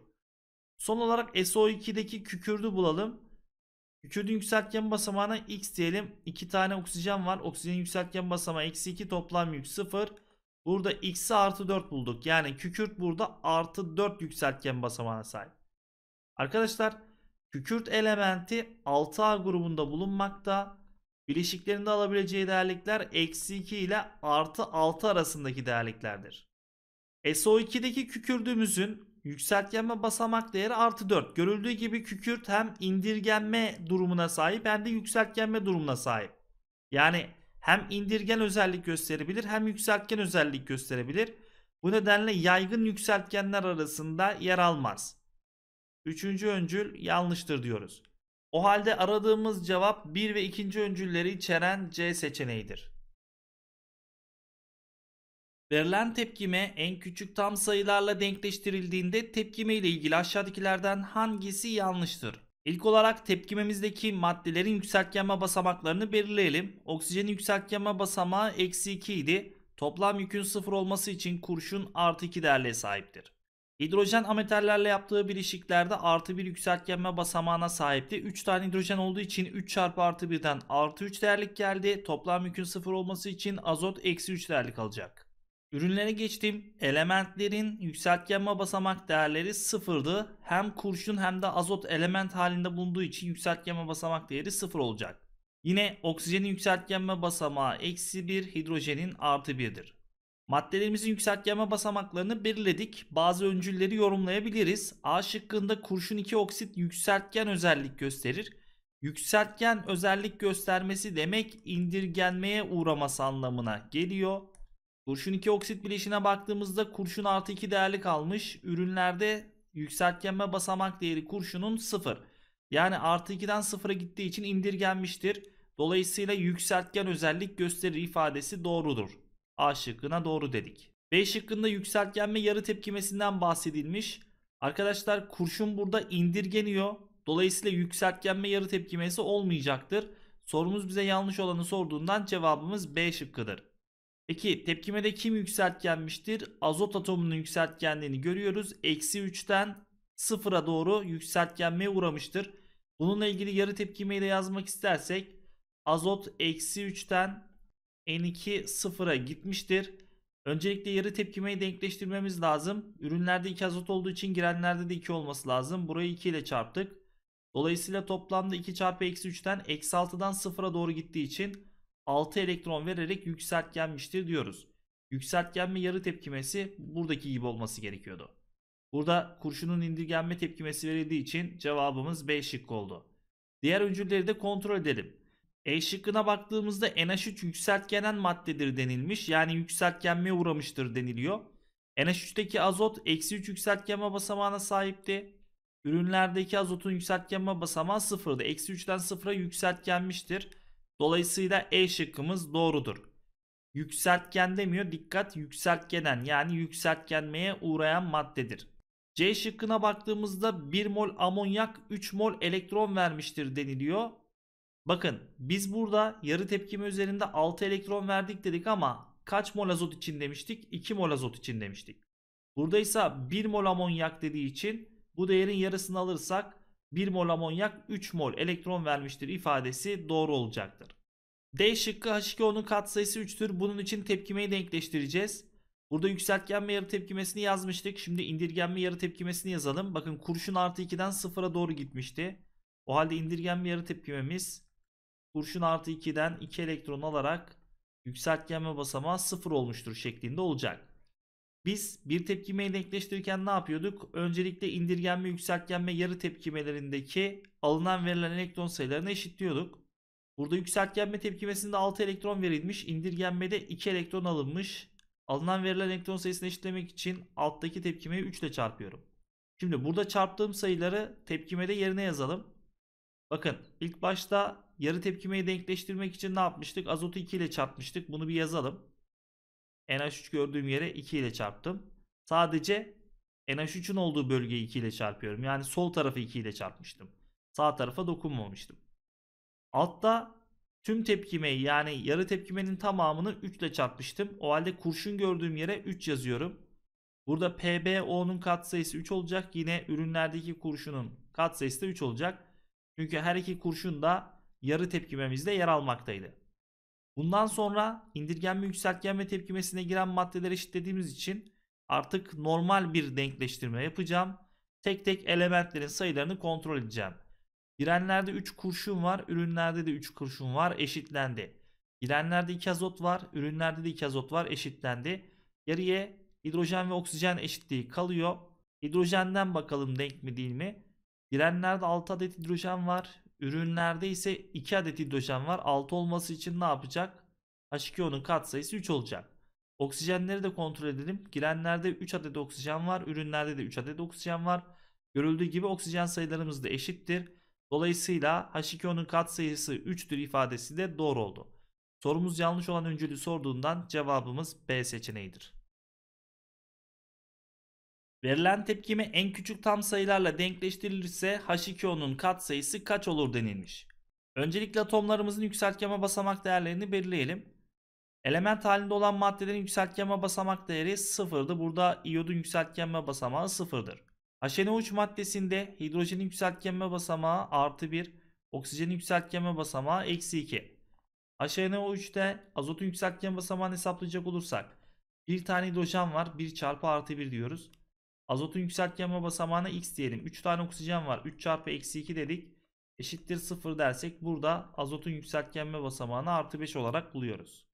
Son olarak SO2'deki kükürdü bulalım. Kükürdün yükseltgen basamağına x diyelim. 2 tane oksijen var. Oksijen yükseltgen basamağı eksi 2 toplam yük 0. Burada x'i artı 4 bulduk. Yani kükürt burada artı 4 yükseltgen basamağına sahip. Arkadaşlar kükürt elementi 6A grubunda bulunmakta. Bileşiklerinde alabileceği değerlikler eksi 2 ile artı 6 arasındaki değerliklerdir. SO2'deki kükürdüğümüzün Yükseltgenme basamak değeri artı 4. Görüldüğü gibi kükürt hem indirgenme durumuna sahip hem de yükseltgenme durumuna sahip. Yani hem indirgen özellik gösterebilir hem yükseltgen özellik gösterebilir. Bu nedenle yaygın yükseltgenler arasında yer almaz. Üçüncü öncül yanlıştır diyoruz. O halde aradığımız cevap 1 ve 2. öncülleri içeren C seçeneğidir. Verilen tepkime en küçük tam sayılarla denkleştirildiğinde tepkime ile ilgili aşağıdakilerden hangisi yanlıştır? İlk olarak tepkimemizdeki maddelerin yükseltgenme basamaklarını belirleyelim. Oksijenin yükseltgenme basamağı eksi 2 idi. Toplam yükün 0 olması için kurşun artı 2 değerliğe sahiptir. Hidrojen ametallerle yaptığı bileşiklerde artı 1 yükseltgenme basamağına sahipti. 3 tane hidrojen olduğu için 3 çarpı artı 1'den artı 3 değerlik geldi. Toplam yükün 0 olması için azot eksi 3 değerlik alacak. Ürünlere geçtim. Elementlerin yükseltgenme basamak değerleri sıfırdı. Hem kurşun hem de azot element halinde bulunduğu için yükseltgenme basamak değeri sıfır olacak. Yine oksijenin yükseltgenme basamağı eksi bir, hidrojenin artı birdir. Maddelerimizin yükseltgenme basamaklarını belirledik. Bazı öncülleri yorumlayabiliriz. A şıkkında kurşun 2 oksit yükseltgen özellik gösterir. Yükseltgen özellik göstermesi demek indirgenmeye uğraması anlamına geliyor. Kurşun 2 oksit bileşine baktığımızda kurşun artı 2 değerli kalmış. Ürünlerde yükseltgenme basamak değeri kurşunun 0. Yani artı 2'den 0'a gittiği için indirgenmiştir. Dolayısıyla yükseltgen özellik gösterir ifadesi doğrudur. A şıkkına doğru dedik. B şıkkında yükseltgenme yarı tepkimesinden bahsedilmiş. Arkadaşlar kurşun burada indirgeniyor. Dolayısıyla yükseltgenme yarı tepkimesi olmayacaktır. Sorumuz bize yanlış olanı sorduğundan cevabımız B şıkkıdır. Peki tepkimede kim yükseltgenmiştir? Azot atomunun yükseltgenliğini görüyoruz. Eksi 3'ten 0'a doğru yükseltgenmeye uğramıştır. Bununla ilgili yarı tepkimeyi de yazmak istersek azot eksi 3'ten N2 sıfıra gitmiştir. Öncelikle yarı tepkimeyi denkleştirmemiz lazım. Ürünlerde 2 azot olduğu için girenlerde de 2 olması lazım. Burayı 2 ile çarptık. Dolayısıyla toplamda 2 çarpı eksi 3'ten eksi 6'dan 0'a doğru gittiği için 6 elektron vererek yükseltgenmiştir diyoruz. Yükseltgenme yarı tepkimesi buradaki gibi olması gerekiyordu. Burada kurşunun indirgenme tepkimesi verildiği için cevabımız B şıkkı oldu. Diğer öncülleri de kontrol edelim. E şıkkına baktığımızda NH3 yükseltgenen maddedir denilmiş. Yani yükseltgenmeye uğramıştır deniliyor. NH3'teki azot eksi 3 yükseltgenme basamağına sahipti. Ürünlerdeki azotun yükseltgenme basamağı sıfırdı. Eksi 3'ten sıfıra yükseltgenmiştir. Dolayısıyla E şıkkımız doğrudur. Yükseltgen demiyor. Dikkat yükseltgenen yani yükseltgenmeye uğrayan maddedir. C şıkkına baktığımızda 1 mol amonyak 3 mol elektron vermiştir deniliyor. Bakın biz burada yarı tepkime üzerinde 6 elektron verdik dedik ama kaç mol azot için demiştik? 2 mol azot için demiştik. Burada ise 1 mol amonyak dediği için bu değerin yarısını alırsak 1 mol amonyak 3 mol elektron vermiştir ifadesi doğru olacaktır. D şıkkı H2O'nun katsayısı 3'tür. Bunun için tepkimeyi denkleştireceğiz. Burada yükseltgenme yarı tepkimesini yazmıştık. Şimdi indirgenme yarı tepkimesini yazalım. Bakın kurşun artı 2'den 0'a doğru gitmişti. O halde indirgenme yarı tepkimemiz kurşun artı 2'den 2 elektron alarak yükseltgenme basamağı 0 olmuştur şeklinde olacak. Biz bir tepkimeyi denkleştirirken ne yapıyorduk? Öncelikle indirgenme, yükseltgenme, yarı tepkimelerindeki alınan verilen elektron sayılarını eşitliyorduk. Burada yükseltgenme tepkimesinde 6 elektron verilmiş, indirgenmede 2 elektron alınmış. Alınan verilen elektron sayısını eşitlemek için alttaki tepkimeyi 3 ile çarpıyorum. Şimdi burada çarptığım sayıları tepkimede yerine yazalım. Bakın ilk başta yarı tepkimeyi denkleştirmek için ne yapmıştık? Azotu 2 ile çarpmıştık. Bunu bir yazalım. NH3 gördüğüm yere 2 ile çarptım. Sadece NH3'ün olduğu bölgeyi 2 ile çarpıyorum. Yani sol tarafı 2 ile çarpmıştım. Sağ tarafa dokunmamıştım. Altta tüm tepkimeyi yani yarı tepkimenin tamamını 3 ile çarpmıştım. O halde kurşun gördüğüm yere 3 yazıyorum. Burada PBO'nun katsayısı 3 olacak. Yine ürünlerdeki kurşunun katsayısı da 3 olacak. Çünkü her iki kurşun da yarı tepkimemizde yer almaktaydı. Bundan sonra indirgenme, yükseltgen ve tepkimesine giren maddeleri eşitlediğimiz için artık normal bir denkleştirme yapacağım. Tek tek elementlerin sayılarını kontrol edeceğim. Girenlerde 3 kurşun var, ürünlerde de 3 kurşun var, eşitlendi. Girenlerde 2 azot var, ürünlerde de 2 azot var, eşitlendi. Geriye hidrojen ve oksijen eşitliği kalıyor. Hidrojenden bakalım denk mi değil mi? Girenlerde 6 adet hidrojen var, Ürünlerde ise 2 adet hidrojen var. 6 olması için ne yapacak? H2O'nun katsayısı 3 olacak. Oksijenleri de kontrol edelim. Girenlerde 3 adet oksijen var. Ürünlerde de 3 adet oksijen var. Görüldüğü gibi oksijen sayılarımız da eşittir. Dolayısıyla H2O'nun katsayısı 3'tür ifadesi de doğru oldu. Sorumuz yanlış olan öncülü sorduğundan cevabımız B seçeneğidir. Verilen tepkime en küçük tam sayılarla denkleştirilirse H2O'nun katsayısı kaç olur denilmiş. Öncelikle atomlarımızın yükseltgeme basamak değerlerini belirleyelim. Element halinde olan maddelerin yükseltgenme basamak değeri 0'dı. Burada iyodun yükseltgenme basamağı 0'dır. HNO3 maddesinde hidrojenin yükseltgenme basamağı artı 1, oksijenin yükseltgenme basamağı eksi 2. HNO3'te azotun yükseltgenme basamağını hesaplayacak olursak bir tane hidrojen var 1 çarpı artı 1 diyoruz. Azotun yükseltgenme basamağına x diyelim. 3 tane oksijen var. 3 çarpı eksi 2 dedik. Eşittir 0 dersek burada azotun yükseltgenme basamağını artı 5 olarak buluyoruz.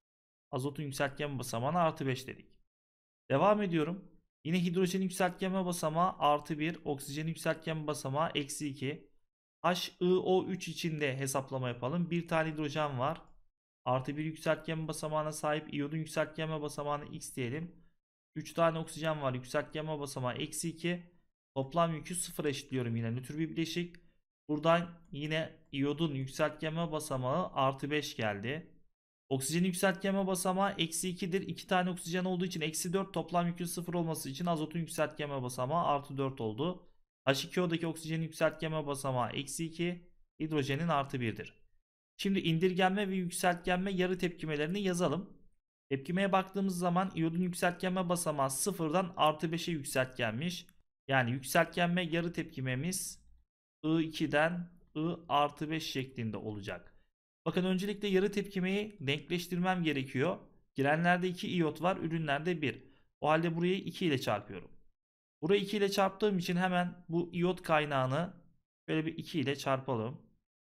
Azotun yükseltgenme basamağına artı 5 dedik. Devam ediyorum. Yine hidrojenin yükseltgenme basamağı artı 1. Oksijenin yükseltgenme basamağı eksi 2. HIO3 içinde hesaplama yapalım. Bir tane hidrojen var. Artı 1 yükseltgenme basamağına sahip iyonun yükseltgenme basamağına x diyelim. 3 tane oksijen var. Yükseltgenme basamağı eksi 2. Toplam yükü 0 eşitliyorum yine nötr bir bileşik. Buradan yine iyodun yükseltgenme basamağı artı 5 geldi. Oksijen yükseltgenme basamağı eksi 2'dir. 2 tane oksijen olduğu için eksi 4 toplam yükün 0 olması için azotun yükseltgenme basamağı artı 4 oldu. H2O'daki oksijenin yükseltgenme basamağı eksi 2 hidrojenin artı 1'dir. Şimdi indirgenme ve yükseltgenme yarı tepkimelerini yazalım. Tepkimeye baktığımız zaman iyodun yükseltgenme basamağı sıfırdan artı 5'e yükseltgenmiş. Yani yükseltgenme yarı tepkimemiz I2'den I artı 5 şeklinde olacak. Bakın öncelikle yarı tepkimeyi denkleştirmem gerekiyor. Girenlerde 2 iot var, ürünlerde 1. O halde burayı 2 ile çarpıyorum. Burayı 2 ile çarptığım için hemen bu iot kaynağını şöyle bir 2 ile çarpalım.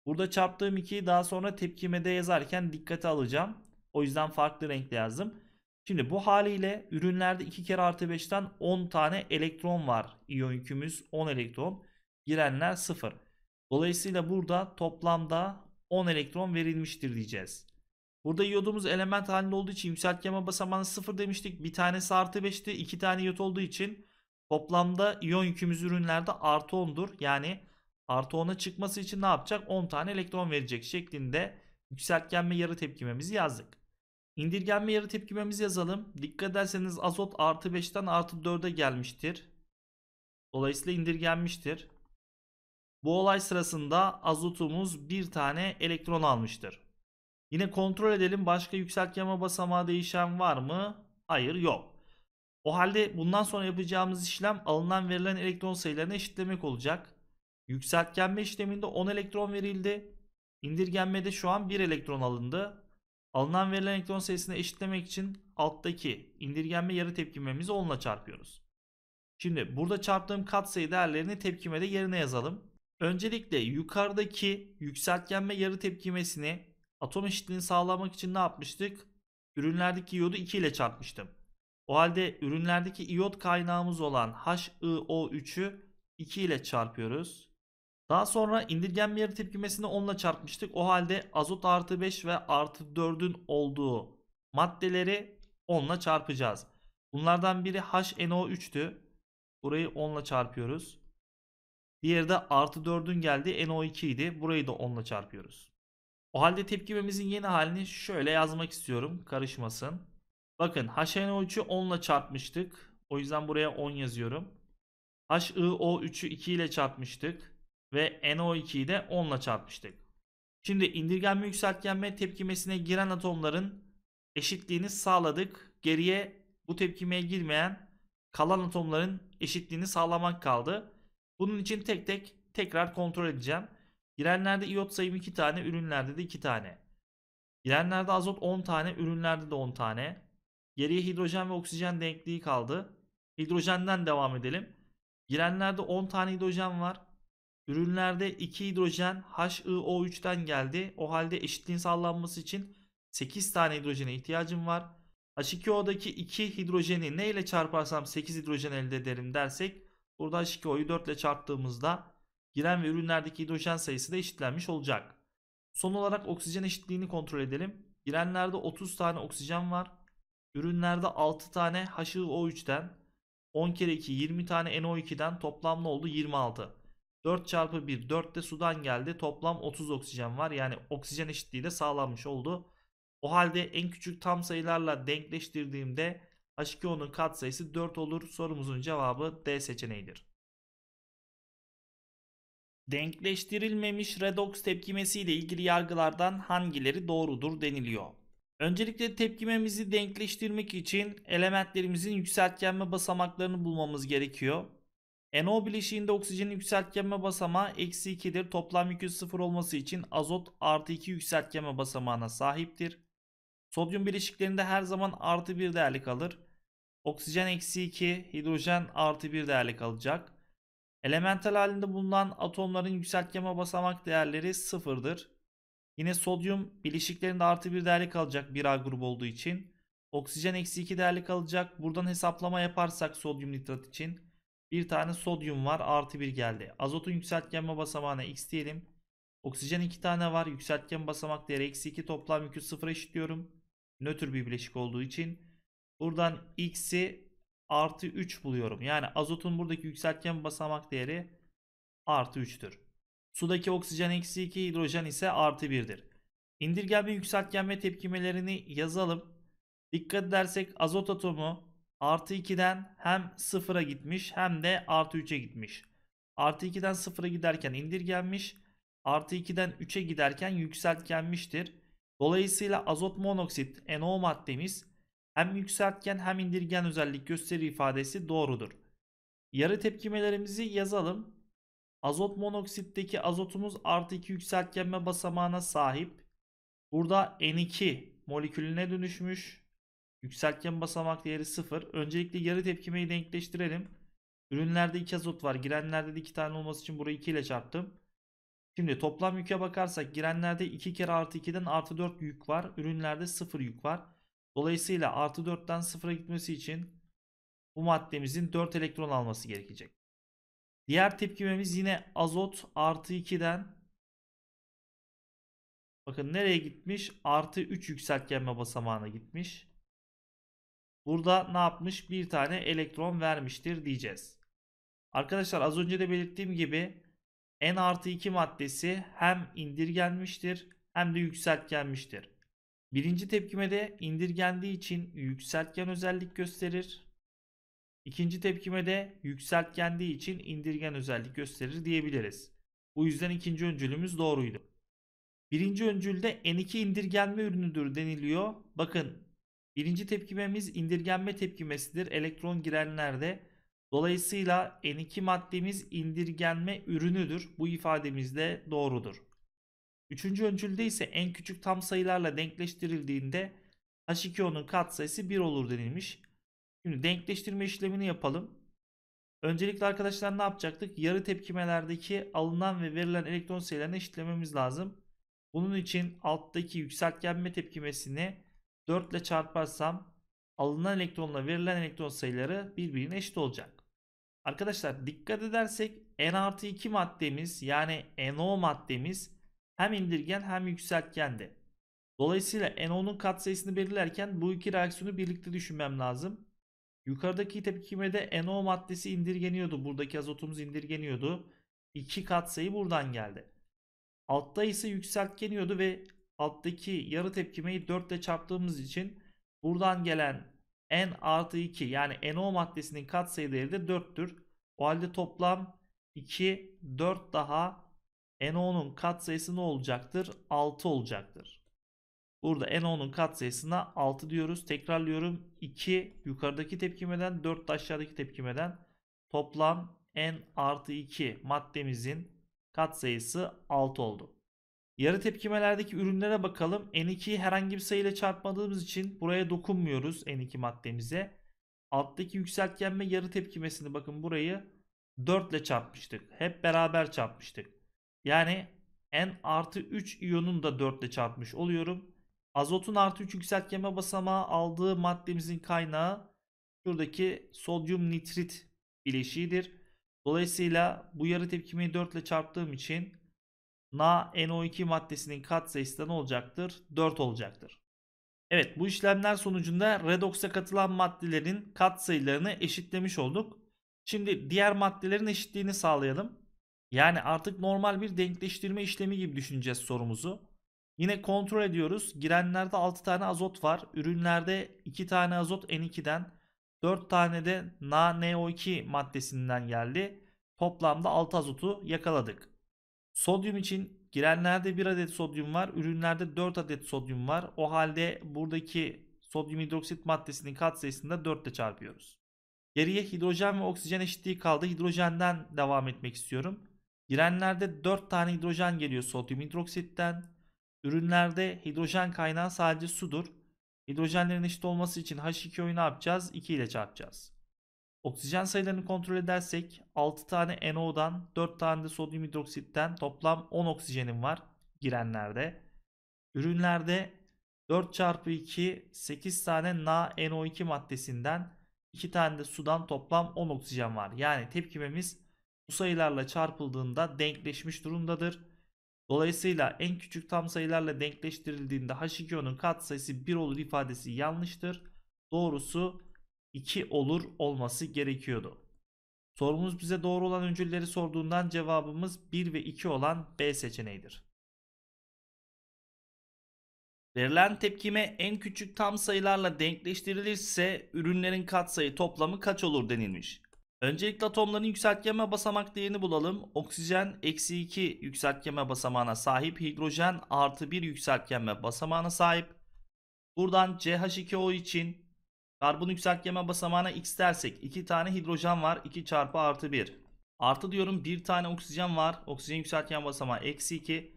Burada çarptığım 2'yi daha sonra tepkimede yazarken dikkate alacağım. O yüzden farklı renkle yazdım. Şimdi bu haliyle ürünlerde 2 kere artı 5'ten 10 tane elektron var. İyon yükümüz 10 elektron. Girenler 0. Dolayısıyla burada toplamda 10 elektron verilmiştir diyeceğiz. Burada iyodumuz element halinde olduğu için yükseltgeme basamağına 0 demiştik. Bir tanesi artı 5'ti. 2 tane iyot olduğu için toplamda iyon yükümüz ürünlerde artı 10'dur. Yani artı 10'a çıkması için ne yapacak? 10 tane elektron verecek şeklinde yükseltgenme yarı tepkimemizi yazdık. İndirgenme yarı tepkimemizi yazalım. Dikkat ederseniz azot artı 5'ten artı 4'e gelmiştir. Dolayısıyla indirgenmiştir. Bu olay sırasında azotumuz bir tane elektron almıştır. Yine kontrol edelim başka yükseltgenme basamağı değişen var mı? Hayır yok. O halde bundan sonra yapacağımız işlem alınan verilen elektron sayılarını eşitlemek olacak. Yükseltgenme işleminde 10 elektron verildi. İndirgenmede şu an 1 elektron alındı. Alınan verilen elektron sayısını eşitlemek için alttaki indirgenme yarı tepkimemizi 10 ile çarpıyoruz. Şimdi burada çarptığım katsayı değerlerini tepkimede yerine yazalım. Öncelikle yukarıdaki yükseltgenme yarı tepkimesini atom eşitliğini sağlamak için ne yapmıştık? Ürünlerdeki iyodu 2 ile çarpmıştım. O halde ürünlerdeki iyot kaynağımız olan HiO3'ü 2 ile çarpıyoruz. Daha sonra indirgenme yarı tepkimesini 10 ile çarpmıştık. O halde azot artı 5 ve artı 4'ün olduğu maddeleri 10 ile çarpacağız. Bunlardan biri HNO3'tü. Burayı 10 ile çarpıyoruz. Diğeri de artı 4'ün geldiği NO2 idi. Burayı da 10 ile çarpıyoruz. O halde tepkimemizin yeni halini şöyle yazmak istiyorum. Karışmasın. Bakın HNO3'ü 10 ile çarpmıştık. O yüzden buraya 10 yazıyorum. HIO3'ü 2 ile çarpmıştık ve NO2'yi de 10 ile çarpmıştık. Şimdi indirgenme yükseltgenme tepkimesine giren atomların eşitliğini sağladık. Geriye bu tepkimeye girmeyen kalan atomların eşitliğini sağlamak kaldı. Bunun için tek tek tekrar kontrol edeceğim. Girenlerde iot sayım 2 tane, ürünlerde de 2 tane. Girenlerde azot 10 tane, ürünlerde de 10 tane. Geriye hidrojen ve oksijen denkliği kaldı. Hidrojenden devam edelim. Girenlerde 10 tane hidrojen var. Ürünlerde 2 hidrojen HIO3'ten geldi. O halde eşitliğin sağlanması için 8 tane hidrojene ihtiyacım var. H2O'daki 2 hidrojeni ne ile çarparsam 8 hidrojen elde ederim dersek burada H2O'yu 4 ile çarptığımızda giren ve ürünlerdeki hidrojen sayısı da eşitlenmiş olacak. Son olarak oksijen eşitliğini kontrol edelim. Girenlerde 30 tane oksijen var. Ürünlerde 6 tane HIO3'ten 10 kere 2 20 tane NO2'den toplamda oldu 26. 4 çarpı 1 4 de sudan geldi. Toplam 30 oksijen var. Yani oksijen eşitliği de sağlanmış oldu. O halde en küçük tam sayılarla denkleştirdiğimde H2O'nun katsayısı 4 olur. Sorumuzun cevabı D seçeneğidir. Denkleştirilmemiş redoks tepkimesi ile ilgili yargılardan hangileri doğrudur deniliyor. Öncelikle tepkimemizi denkleştirmek için elementlerimizin yükseltgenme basamaklarını bulmamız gerekiyor. NO bileşiğinde oksijenin yükseltgenme basamağı eksi 2'dir. Toplam yükün 0 olması için azot artı 2 yükseltgenme basamağına sahiptir. Sodyum bileşiklerinde her zaman artı 1 değerli kalır. Oksijen eksi 2, hidrojen artı 1 değerli kalacak. Elemental halinde bulunan atomların yükseltgenme basamak değerleri sıfırdır. Yine sodyum bileşiklerinde artı 1 değerli kalacak 1A grubu olduğu için. Oksijen eksi 2 değerli kalacak. Buradan hesaplama yaparsak sodyum nitrat için bir tane sodyum var artı bir geldi. Azotun yükseltgenme basamağına x diyelim. Oksijen iki tane var. Yükseltgen basamak değeri eksi 2 toplam yükü sıfır eşitliyorum. Nötr bir bileşik olduğu için. Buradan x'i artı 3 buluyorum. Yani azotun buradaki yükseltgen basamak değeri artı 3'tür. Sudaki oksijen eksi 2 hidrojen ise artı 1'dir. İndirgenme yükseltgenme tepkimelerini yazalım. Dikkat edersek azot atomu Artı 2'den hem 0'a gitmiş hem de artı 3'e gitmiş. Artı 2'den 0'a giderken indirgenmiş. Artı 2'den 3'e giderken yükseltgenmiştir. Dolayısıyla azot monoksit NO maddemiz hem yükseltgen hem indirgen özellik gösteri ifadesi doğrudur. Yarı tepkimelerimizi yazalım. Azot monoksitteki azotumuz artı 2 yükseltgenme basamağına sahip. Burada N2 molekülüne dönüşmüş. Yükseltgen basamak değeri 0. Öncelikle yarı tepkimeyi denkleştirelim. Ürünlerde 2 azot var. Girenlerde de 2 tane olması için burayı 2 ile çarptım. Şimdi toplam yüke bakarsak girenlerde 2 kere artı 2'den artı 4 yük var. Ürünlerde 0 yük var. Dolayısıyla artı 4'ten 0'a gitmesi için bu maddemizin 4 elektron alması gerekecek. Diğer tepkimemiz yine azot artı 2'den bakın nereye gitmiş? Artı 3 yükseltgenme basamağına gitmiş. Burada ne yapmış? Bir tane elektron vermiştir diyeceğiz. Arkadaşlar az önce de belirttiğim gibi N artı 2 maddesi hem indirgenmiştir hem de yükseltgenmiştir. Birinci tepkimede indirgendiği için yükseltgen özellik gösterir. İkinci tepkimede yükseltgendiği için indirgen özellik gösterir diyebiliriz. Bu yüzden ikinci öncülümüz doğruydu. Birinci öncülde N2 indirgenme ürünüdür deniliyor. Bakın Birinci tepkimemiz indirgenme tepkimesidir. Elektron girenlerde. Dolayısıyla N2 maddemiz indirgenme ürünüdür. Bu ifademiz de doğrudur. Üçüncü öncülde ise en küçük tam sayılarla denkleştirildiğinde H2O'nun katsayısı 1 olur denilmiş. Şimdi denkleştirme işlemini yapalım. Öncelikle arkadaşlar ne yapacaktık? Yarı tepkimelerdeki alınan ve verilen elektron sayılarını eşitlememiz lazım. Bunun için alttaki yükseltgenme tepkimesini 4 ile çarparsam alınan elektronla verilen elektron sayıları birbirine eşit olacak. Arkadaşlar dikkat edersek N artı 2 maddemiz yani NO maddemiz hem indirgen hem yükseltgendi. Dolayısıyla NO'nun katsayısını belirlerken bu iki reaksiyonu birlikte düşünmem lazım. Yukarıdaki tepkimede NO maddesi indirgeniyordu. Buradaki azotumuz indirgeniyordu. 2 katsayı buradan geldi. Altta ise yükseltgeniyordu ve alttaki yarı tepkimeyi 4 ile çarptığımız için buradan gelen n artı 2 yani NO maddesinin katsayı değeri de 4'tür. O halde toplam 2, 4 daha NO'nun katsayısı ne olacaktır? 6 olacaktır. Burada NO'nun katsayısına 6 diyoruz. Tekrarlıyorum 2 yukarıdaki tepkimeden 4 aşağıdaki tepkimeden toplam N artı 2 maddemizin katsayısı 6 oldu. Yarı tepkimelerdeki ürünlere bakalım. N2'yi herhangi bir sayı ile çarpmadığımız için buraya dokunmuyoruz N2 maddemize. Alttaki yükseltgenme yarı tepkimesini bakın burayı 4 ile çarpmıştık. Hep beraber çarpmıştık. Yani N artı 3 iyonun da 4 ile çarpmış oluyorum. Azotun artı 3 yükseltgenme basamağı aldığı maddemizin kaynağı şuradaki sodyum nitrit bileşiğidir. Dolayısıyla bu yarı tepkimeyi 4 ile çarptığım için Na NO2 maddesinin katsayısı da ne olacaktır? 4 olacaktır. Evet bu işlemler sonucunda redoksa katılan maddelerin katsayılarını eşitlemiş olduk. Şimdi diğer maddelerin eşitliğini sağlayalım. Yani artık normal bir denkleştirme işlemi gibi düşüneceğiz sorumuzu. Yine kontrol ediyoruz. Girenlerde 6 tane azot var. Ürünlerde 2 tane azot N2'den, 4 tane de Na 2 maddesinden geldi. Toplamda 6 azotu yakaladık. Sodyum için girenlerde 1 adet sodyum var. Ürünlerde 4 adet sodyum var. O halde buradaki sodyum hidroksit maddesinin katsayısını da 4 ile çarpıyoruz. Geriye hidrojen ve oksijen eşitliği kaldı. Hidrojenden devam etmek istiyorum. Girenlerde 4 tane hidrojen geliyor sodyum hidroksitten. Ürünlerde hidrojen kaynağı sadece sudur. Hidrojenlerin eşit olması için H2O'yu ne yapacağız? 2 ile çarpacağız. Oksijen sayılarını kontrol edersek 6 tane NO'dan 4 tane de sodyum hidroksitten toplam 10 oksijenim var girenlerde. Ürünlerde 4 çarpı 2 8 tane Na NO2 maddesinden 2 tane de sudan toplam 10 oksijen var. Yani tepkimemiz bu sayılarla çarpıldığında denkleşmiş durumdadır. Dolayısıyla en küçük tam sayılarla denkleştirildiğinde H2O'nun katsayısı 1 olur ifadesi yanlıştır. Doğrusu 2 olur olması gerekiyordu. Sorumuz bize doğru olan öncülleri sorduğundan cevabımız 1 ve 2 olan B seçeneğidir. Verilen tepkime en küçük tam sayılarla denkleştirilirse ürünlerin katsayı toplamı kaç olur denilmiş. Öncelikle atomların yükseltgeme basamak değerini bulalım. Oksijen eksi 2 yükseltgeme basamağına sahip. Hidrojen artı 1 yükseltgeme basamağına sahip. Buradan CH2O için Karbon yükseltgeme basamağına x dersek 2 tane hidrojen var 2 çarpı artı 1. Artı diyorum 1 tane oksijen var. Oksijen yükseltgen basamağı eksi 2.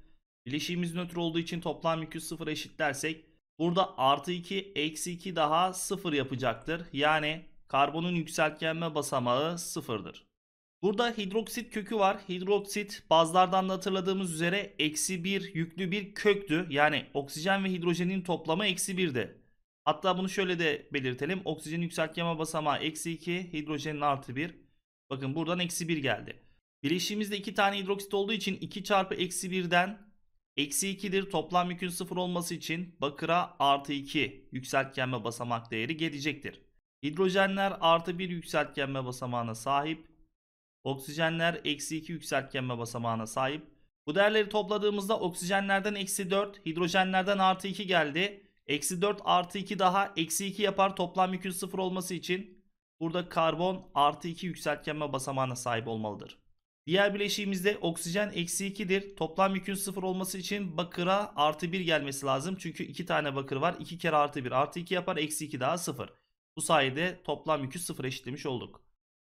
Bileşiğimiz nötr olduğu için toplam yükü 0 eşit dersek burada artı 2 eksi 2 daha 0 yapacaktır. Yani karbonun yükseltgenme basamağı 0'dır. Burada hidroksit kökü var. Hidroksit bazlardan da hatırladığımız üzere eksi 1 yüklü bir köktü. Yani oksijen ve hidrojenin toplamı eksi 1'di. Hatta bunu şöyle de belirtelim. Oksijenin yükseltgeme basamağı eksi 2, hidrojenin artı 1. Bakın buradan eksi 1 geldi. Bileşiğimizde 2 tane hidroksit olduğu için 2 çarpı eksi 1'den eksi 2'dir. Toplam yükün 0 olması için bakıra artı 2 yükseltgenme basamak değeri gelecektir. Hidrojenler artı 1 yükseltgenme basamağına sahip. Oksijenler eksi 2 yükseltgenme basamağına sahip. Bu değerleri topladığımızda oksijenlerden eksi 4, hidrojenlerden artı 2 geldi. Eksi 4 artı 2 daha eksi 2 yapar. Toplam yükün 0 olması için burada karbon artı 2 yükseltgenme basamağına sahip olmalıdır. Diğer bileşiğimizde oksijen eksi 2'dir. Toplam yükün 0 olması için bakıra artı 1 gelmesi lazım. Çünkü 2 tane bakır var. 2 kere artı 1 artı 2 yapar. Eksi 2 daha 0. Bu sayede toplam yükü 0 eşitlemiş olduk.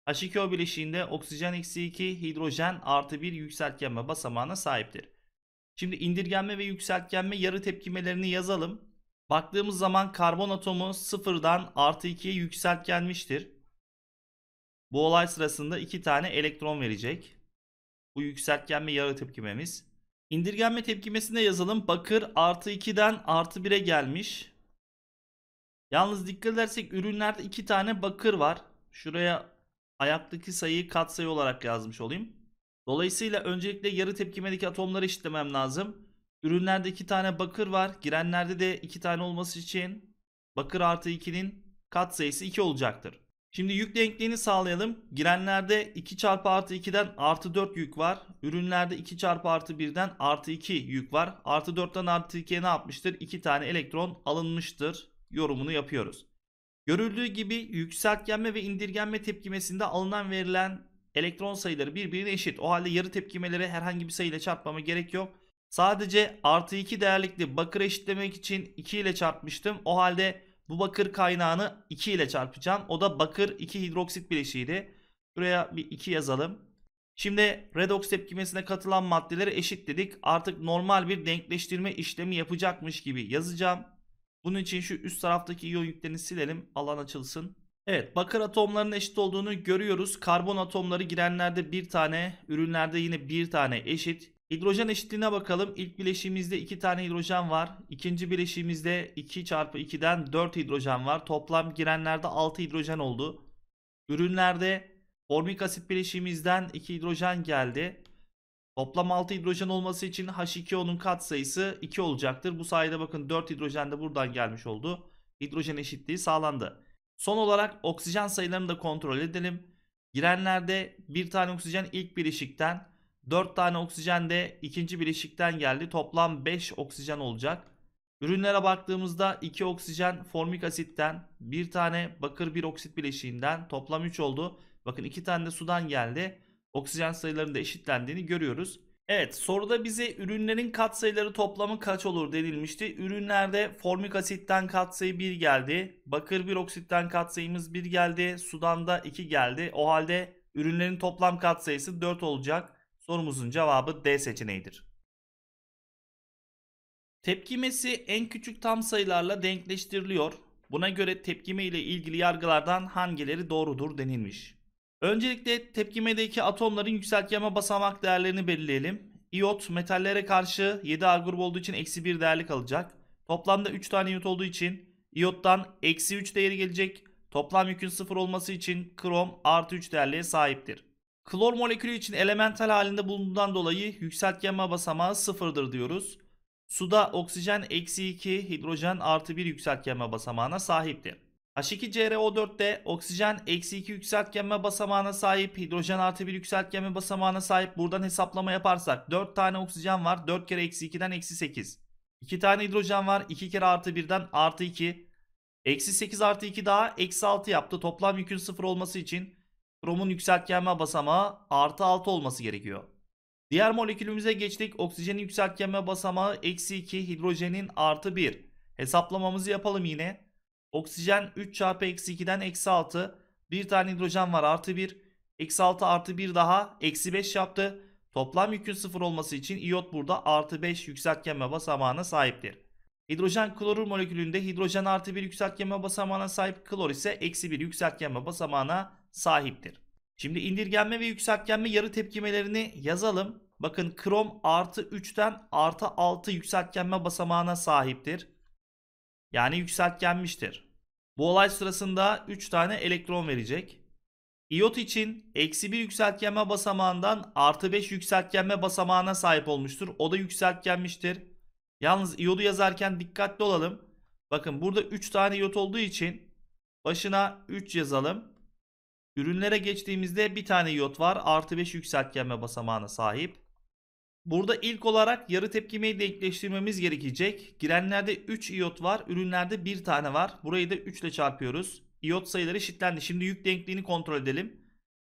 H2O bileşiğinde oksijen eksi 2, hidrojen artı 1 yükseltgenme basamağına sahiptir. Şimdi indirgenme ve yükseltgenme yarı tepkimelerini yazalım. Baktığımız zaman karbon atomu sıfırdan artı 2'ye yükseltgenmiştir. Bu olay sırasında iki tane elektron verecek. Bu yükseltgenme yarı tepkimemiz. İndirgenme tepkimesinde yazalım. Bakır artı 2'den artı 1'e gelmiş. Yalnız dikkat edersek ürünlerde iki tane bakır var. Şuraya ayaktaki sayıyı katsayı olarak yazmış olayım. Dolayısıyla öncelikle yarı tepkimedeki atomları işlemem lazım. Ürünlerde 2 tane bakır var. Girenlerde de 2 tane olması için bakır artı 2'nin kat sayısı 2 olacaktır. Şimdi yük denkliğini sağlayalım. Girenlerde 2 çarpı artı 2'den artı 4 yük var. Ürünlerde 2 çarpı artı 1'den artı 2 yük var. Artı 4'ten artı 2'ye ne yapmıştır? 2 tane elektron alınmıştır yorumunu yapıyoruz. Görüldüğü gibi yükseltgenme ve indirgenme tepkimesinde alınan verilen elektron sayıları birbirine eşit. O halde yarı tepkimeleri herhangi bir sayıyla çarpmama gerek yok. Sadece artı 2 değerlikli bakır eşitlemek için 2 ile çarpmıştım. O halde bu bakır kaynağını 2 ile çarpacağım. O da bakır 2 hidroksit bileşiğiydi. Buraya bir 2 yazalım. Şimdi redox tepkimesine katılan maddeleri eşitledik. Artık normal bir denkleştirme işlemi yapacakmış gibi yazacağım. Bunun için şu üst taraftaki iyon yüklerini silelim. Alan açılsın. Evet bakır atomlarının eşit olduğunu görüyoruz. Karbon atomları girenlerde bir tane, ürünlerde yine bir tane eşit. Hidrojen eşitliğine bakalım. İlk bileşiğimizde 2 tane hidrojen var. İkinci bileşiğimizde 2 çarpı 2'den 4 hidrojen var. Toplam girenlerde 6 hidrojen oldu. Ürünlerde formik asit bileşiğimizden 2 hidrojen geldi. Toplam 6 hidrojen olması için H2O'nun katsayısı 2 olacaktır. Bu sayede bakın 4 hidrojen de buradan gelmiş oldu. Hidrojen eşitliği sağlandı. Son olarak oksijen sayılarını da kontrol edelim. Girenlerde bir tane oksijen ilk bileşikten 4 tane oksijen de ikinci bileşikten geldi. Toplam 5 oksijen olacak. Ürünlere baktığımızda 2 oksijen formik asitten, 1 tane bakır 1 oksit bileşiğinden toplam 3 oldu. Bakın 2 tane de sudan geldi. Oksijen sayılarının da eşitlendiğini görüyoruz. Evet soruda bize ürünlerin katsayıları toplamı kaç olur denilmişti. Ürünlerde formik asitten katsayı 1 geldi. Bakır 1 oksitten katsayımız 1 geldi. Sudan da 2 geldi. O halde ürünlerin toplam katsayısı 4 olacak. Sorumuzun cevabı D seçeneğidir. Tepkimesi en küçük tam sayılarla denkleştiriliyor. Buna göre tepkime ile ilgili yargılardan hangileri doğrudur denilmiş. Öncelikle tepkimedeki atomların yükseltgeme basamak değerlerini belirleyelim. İyot metallere karşı 7 R grubu olduğu için eksi 1 değerli kalacak. Toplamda 3 tane Iot olduğu için Iot'tan eksi 3 değeri gelecek. Toplam yükün 0 olması için krom artı 3 değerliğe sahiptir. Klor molekülü için elemental halinde bulunduğundan dolayı yükseltgenme basamağı sıfırdır diyoruz. Suda oksijen eksi 2, hidrojen artı 1 yükseltgenme basamağına sahiptir. H2CrO4'te oksijen eksi 2 yükseltgenme basamağına sahip, hidrojen artı 1 yükseltgenme basamağına sahip. Buradan hesaplama yaparsak 4 tane oksijen var. 4 kere eksi 2'den eksi 8. 2 tane hidrojen var. 2 kere artı 1'den artı 2. Eksi 8 artı 2 daha eksi 6 yaptı. Toplam yükün sıfır olması için Kromun yükseltgenme basamağı artı 6 olması gerekiyor. Diğer molekülümüze geçtik. Oksijenin yükseltgenme basamağı eksi 2, hidrojenin artı 1. Hesaplamamızı yapalım yine. Oksijen 3 çarpı eksi 2'den eksi 6. Bir tane hidrojen var artı 1. Eksi 6 artı 1 daha eksi 5 yaptı. Toplam yükün 0 olması için iot burada artı 5 yükseltgenme basamağına sahiptir. Hidrojen klorür molekülünde hidrojen artı 1 yükseltgenme basamağına sahip klor ise eksi 1 yükseltgenme basamağına sahiptir. Şimdi indirgenme ve yükseltgenme yarı tepkimelerini yazalım. Bakın krom artı 3'ten artı 6 yükseltgenme basamağına sahiptir. Yani yükseltgenmiştir. Bu olay sırasında 3 tane elektron verecek. İyot için eksi 1 yükseltgenme basamağından artı 5 yükseltgenme basamağına sahip olmuştur. O da yükseltgenmiştir. Yalnız iyodu yazarken dikkatli olalım. Bakın burada 3 tane iyot olduğu için başına 3 yazalım. Ürünlere geçtiğimizde bir tane iot var. Artı 5 yükseltgenme basamağına sahip. Burada ilk olarak yarı tepkimeyi denkleştirmemiz gerekecek. Girenlerde 3 iot var. Ürünlerde 1 tane var. Burayı da 3 ile çarpıyoruz. İyot sayıları eşitlendi. Şimdi yük denkliğini kontrol edelim.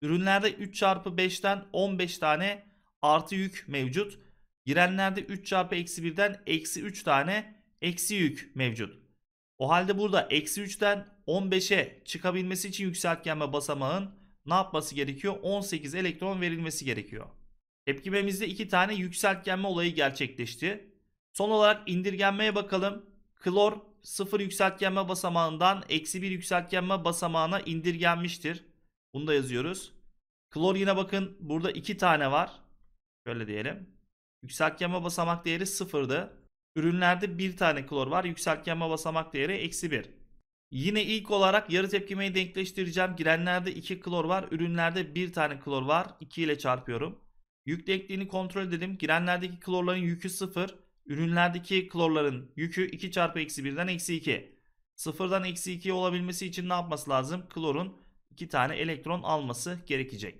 Ürünlerde 3 çarpı 5'ten 15 tane artı yük mevcut. Girenlerde 3 çarpı eksi 1'den eksi 3 tane eksi yük mevcut. O halde burada eksi 3'ten 15'e çıkabilmesi için yükseltgenme basamağın ne yapması gerekiyor? 18 elektron verilmesi gerekiyor. Tepkimemizde iki tane yükseltgenme olayı gerçekleşti. Son olarak indirgenmeye bakalım. Klor 0 yükseltgenme basamağından eksi 1 yükseltgenme basamağına indirgenmiştir. Bunu da yazıyoruz. Klor yine bakın burada 2 tane var. Şöyle diyelim. Yükseltgenme basamak değeri 0'dı. Ürünlerde bir tane klor var. Yükseltgenme basamak değeri eksi bir. Yine ilk olarak yarı tepkimeyi denkleştireceğim. Girenlerde 2 klor var. Ürünlerde bir tane klor var. 2 ile çarpıyorum. Yük Yüklenkliğini kontrol edelim. Girenlerdeki klorların yükü 0. Ürünlerdeki klorların yükü 2 çarpı eksi 1'den eksi 2. 0'dan eksi 2 olabilmesi için ne yapması lazım? Klorun 2 tane elektron alması gerekecek.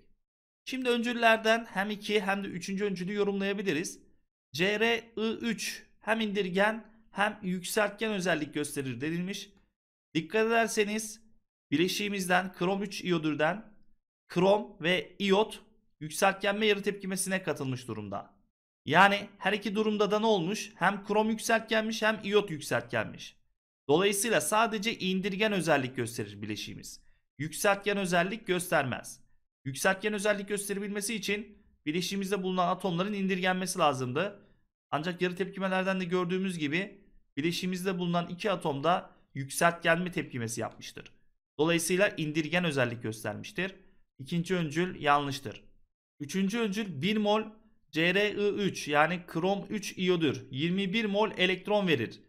Şimdi öncüllerden hem 2 hem de 3. öncülü yorumlayabiliriz. CrI3 hem indirgen hem yükseltgen özellik gösterir denilmiş. Dikkat ederseniz bileşiğimizden krom 3 iyodürden krom ve iyot yükseltgenme yarı tepkimesine katılmış durumda. Yani her iki durumda da ne olmuş? Hem krom yükseltgenmiş hem iyot yükseltgenmiş. Dolayısıyla sadece indirgen özellik gösterir bileşiğimiz. Yükseltgen özellik göstermez. Yükseltgen özellik gösterebilmesi için bileşiğimizde bulunan atomların indirgenmesi lazımdı. Ancak yarı tepkimelerden de gördüğümüz gibi bileşimizde bulunan iki atomda yükseltgenme tepkimesi yapmıştır. Dolayısıyla indirgen özellik göstermiştir. İkinci öncül yanlıştır. Üçüncü öncül 1 mol CrI3 yani krom 3 iyodür. 21 mol elektron verir.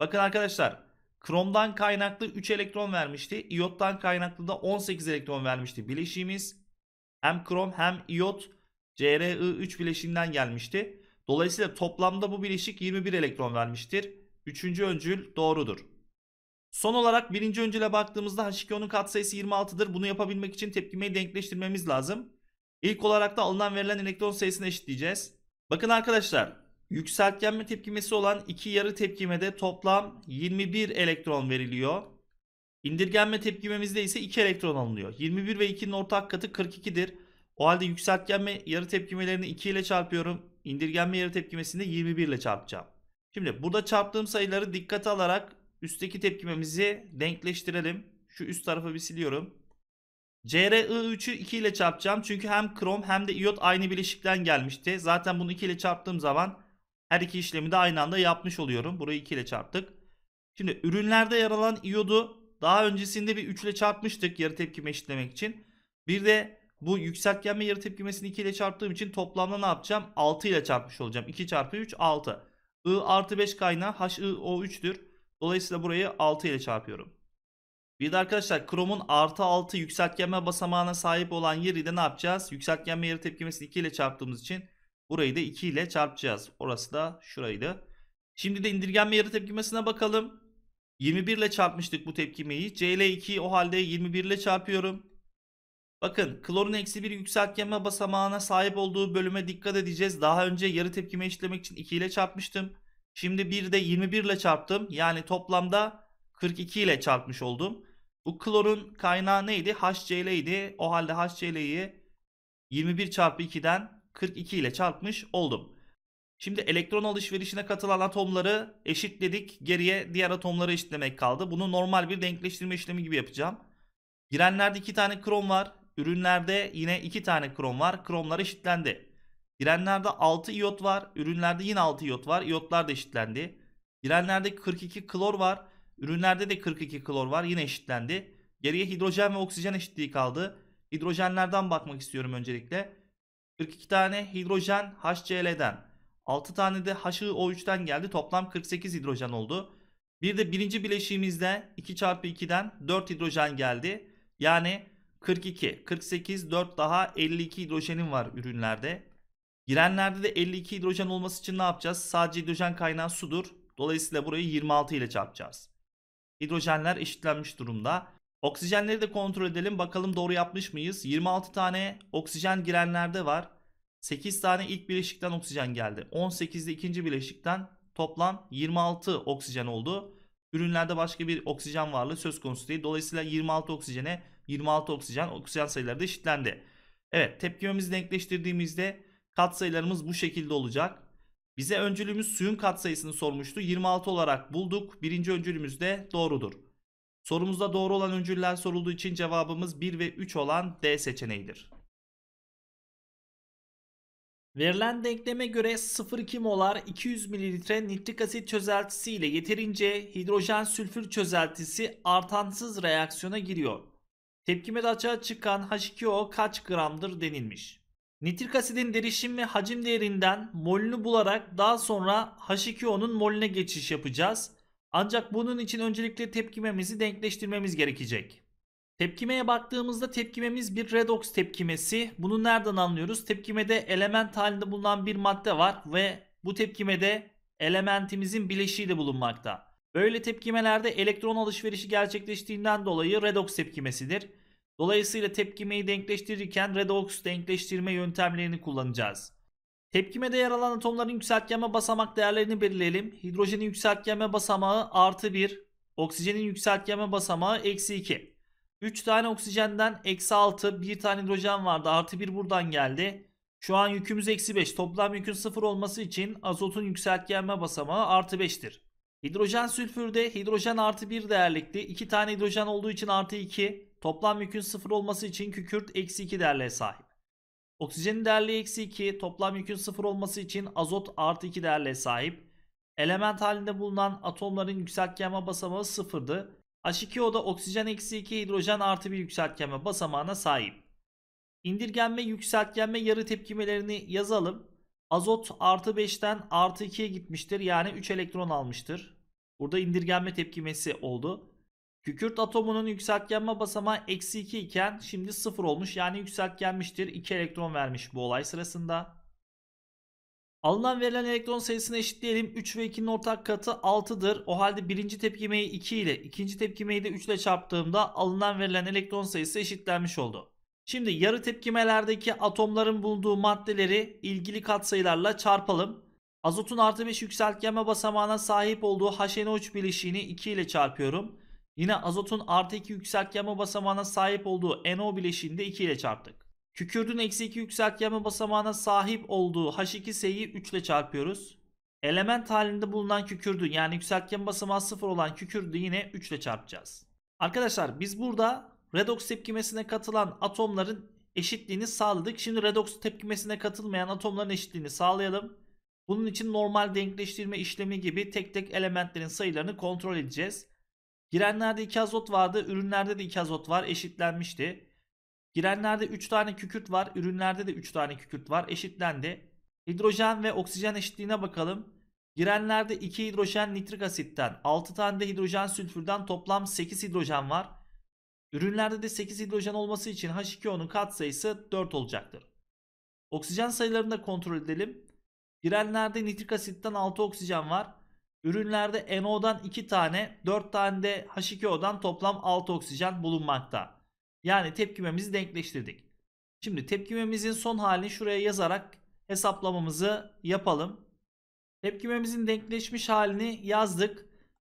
Bakın arkadaşlar kromdan kaynaklı 3 elektron vermişti. İyottan kaynaklı da 18 elektron vermişti. Bileşiğimiz hem krom hem iyot CrI3 bileşiğinden gelmişti. Dolayısıyla toplamda bu bileşik 21 elektron vermiştir. Üçüncü öncül doğrudur. Son olarak birinci öncüle baktığımızda H2O'nun katsayısı 26'dır. Bunu yapabilmek için tepkimeyi denkleştirmemiz lazım. İlk olarak da alınan verilen elektron sayısını eşitleyeceğiz. Bakın arkadaşlar yükseltgenme tepkimesi olan iki yarı tepkimede toplam 21 elektron veriliyor. İndirgenme tepkimemizde ise 2 elektron alınıyor. 21 ve 2'nin ortak katı 42'dir. O halde yükseltgenme yarı tepkimelerini 2 ile çarpıyorum indirgenme yarı tepkimesinde 21 ile çarpacağım. Şimdi burada çarptığım sayıları dikkate alarak üstteki tepkimemizi denkleştirelim. Şu üst tarafı bir siliyorum. CRI3'ü 2 ile çarpacağım. Çünkü hem krom hem de iot aynı bileşikten gelmişti. Zaten bunu 2 ile çarptığım zaman her iki işlemi de aynı anda yapmış oluyorum. Burayı 2 ile çarptık. Şimdi ürünlerde yer alan iodu daha öncesinde bir 3 ile çarpmıştık yarı tepkime eşitlemek için. Bir de bu yükseltgen yarı tepkimesini 2 ile çarptığım için toplamda ne yapacağım? 6 ile çarpmış olacağım. 2 çarpı 3 6. I artı 5 kaynağı o 3tür Dolayısıyla burayı 6 ile çarpıyorum. Bir de arkadaşlar kromun artı 6 yükseltgenme basamağına sahip olan yeri de ne yapacağız? Yükseltgenme yarı tepkimesini 2 ile çarptığımız için burayı da 2 ile çarpacağız. Orası da şuraydı. Şimdi de indirgenme yarı tepkimesine bakalım. 21 ile çarpmıştık bu tepkimeyi. CL2 o halde 21 ile çarpıyorum. Bakın klorun eksi bir yükseltgenme basamağına sahip olduğu bölüme dikkat edeceğiz. Daha önce yarı tepkime işlemek için 2 ile çarpmıştım. Şimdi bir de 21 ile çarptım. Yani toplamda 42 ile çarpmış oldum. Bu klorun kaynağı neydi? HCl idi. O halde HCl'yi 21 çarpı 2'den 42 ile çarpmış oldum. Şimdi elektron alışverişine katılan atomları eşitledik. Geriye diğer atomları eşitlemek kaldı. Bunu normal bir denkleştirme işlemi gibi yapacağım. Girenlerde iki tane krom var. Ürünlerde yine 2 tane krom var. Kromlar eşitlendi. Girenlerde 6 iot var. Ürünlerde yine 6 iot var. İyotlar da eşitlendi. Girenlerde 42 klor var. Ürünlerde de 42 klor var. Yine eşitlendi. Geriye hidrojen ve oksijen eşitliği kaldı. Hidrojenlerden bakmak istiyorum öncelikle. 42 tane hidrojen HCl'den. 6 tane de HIO3'ten geldi. Toplam 48 hidrojen oldu. Bir de birinci bileşiğimizde 2 çarpı 2'den 4 hidrojen geldi. Yani 42, 48, 4 daha 52 hidrojenin var ürünlerde. Girenlerde de 52 hidrojen olması için ne yapacağız? Sadece hidrojen kaynağı sudur. Dolayısıyla burayı 26 ile çarpacağız. Hidrojenler eşitlenmiş durumda. Oksijenleri de kontrol edelim. Bakalım doğru yapmış mıyız? 26 tane oksijen girenlerde var. 8 tane ilk bileşikten oksijen geldi. 18 de ikinci bileşikten toplam 26 oksijen oldu. Ürünlerde başka bir oksijen varlığı söz konusu değil. Dolayısıyla 26 oksijene 26 oksijen, oksijen sayıları da eşitlendi. Evet tepkimemizi denkleştirdiğimizde katsayılarımız bu şekilde olacak. Bize öncülümüz suyun katsayısını sormuştu. 26 olarak bulduk. Birinci öncülümüz de doğrudur. Sorumuzda doğru olan öncüller sorulduğu için cevabımız 1 ve 3 olan D seçeneğidir. Verilen denkleme göre 0,2 molar 200 mililitre nitrik asit çözeltisi ile yeterince hidrojen sülfür çözeltisi artansız reaksiyona giriyor. Tepkime de açığa çıkan H2O kaç gramdır denilmiş. Nitrik asidin derişimi hacim değerinden molünü bularak daha sonra H2O'nun molüne geçiş yapacağız. Ancak bunun için öncelikle tepkimemizi denkleştirmemiz gerekecek. Tepkimeye baktığımızda tepkimemiz bir redox tepkimesi. Bunu nereden anlıyoruz? Tepkimede element halinde bulunan bir madde var ve bu tepkimede elementimizin bileşiği de bulunmakta. Böyle tepkimelerde elektron alışverişi gerçekleştiğinden dolayı redoks tepkimesidir. Dolayısıyla tepkimeyi denkleştirirken redoks denkleştirme yöntemlerini kullanacağız. Tepkimede yer alan atomların yükseltgenme basamak değerlerini belirleyelim. Hidrojenin yükseltgenme basamağı artı 1, oksijenin yükseltgenme basamağı eksi 2. 3 tane oksijenden eksi 6, 1 tane hidrojen vardı artı 1 buradan geldi. Şu an yükümüz eksi 5. Toplam yükün 0 olması için azotun yükseltgenme basamağı artı 5'tir. Hidrojen sülfürde hidrojen artı 1 değerlikti. 2 tane hidrojen olduğu için artı 2. Toplam yükün 0 olması için kükürt eksi 2 değerliğe sahip. Oksijenin değerli eksi 2. Toplam yükün 0 olması için azot artı 2 değerliğe sahip. Element halinde bulunan atomların yükseltgenme basamağı 0'dı. H2O'da oksijen eksi 2 hidrojen artı 1 yükseltgenme basamağına sahip. İndirgenme yükseltgenme yarı tepkimelerini yazalım. Azot artı 5'ten artı 2'ye gitmiştir. Yani 3 elektron almıştır. Burada indirgenme tepkimesi oldu. Kükürt atomunun yükseltgenme basamağı eksi 2 iken şimdi 0 olmuş. Yani yükseltgenmiştir. 2 elektron vermiş bu olay sırasında. Alınan verilen elektron sayısını eşitleyelim. 3 ve 2'nin ortak katı 6'dır. O halde birinci tepkimeyi 2 ile ikinci tepkimeyi de 3 ile çarptığımda alınan verilen elektron sayısı eşitlenmiş oldu. Şimdi yarı tepkimelerdeki atomların bulduğu maddeleri ilgili katsayılarla çarpalım. Azotun artı 5 yükseltgenme basamağına sahip olduğu HNO3 bileşiğini 2 ile çarpıyorum. Yine azotun artı 2 yükseltgenme basamağına sahip olduğu NO bileşiğini de 2 ile çarptık. Kükürdün eksi 2 yükseltgenme basamağına sahip olduğu H2S'yi 3 ile çarpıyoruz. Element halinde bulunan kükürdün yani yükseltgen basamağı 0 olan kükürdü yine 3 ile çarpacağız. Arkadaşlar biz burada redoks tepkimesine katılan atomların eşitliğini sağladık. Şimdi redoks tepkimesine katılmayan atomların eşitliğini sağlayalım. Bunun için normal denkleştirme işlemi gibi tek tek elementlerin sayılarını kontrol edeceğiz. Girenlerde 2 azot vardı, ürünlerde de 2 azot var, eşitlenmişti. Girenlerde 3 tane kükürt var, ürünlerde de 3 tane kükürt var, eşitlendi. Hidrojen ve oksijen eşitliğine bakalım. Girenlerde 2 hidrojen nitrik asitten, 6 tane de hidrojen sülfürden toplam 8 hidrojen var. Ürünlerde de 8 hidrojen olması için H2O'nun katsayısı 4 olacaktır. Oksijen sayılarını da kontrol edelim. Girenlerde nitrik asitten 6 oksijen var. Ürünlerde NO'dan 2 tane, 4 tane de H2O'dan toplam 6 oksijen bulunmakta. Yani tepkimemizi denkleştirdik. Şimdi tepkimemizin son halini şuraya yazarak hesaplamamızı yapalım. Tepkimemizin denkleşmiş halini yazdık.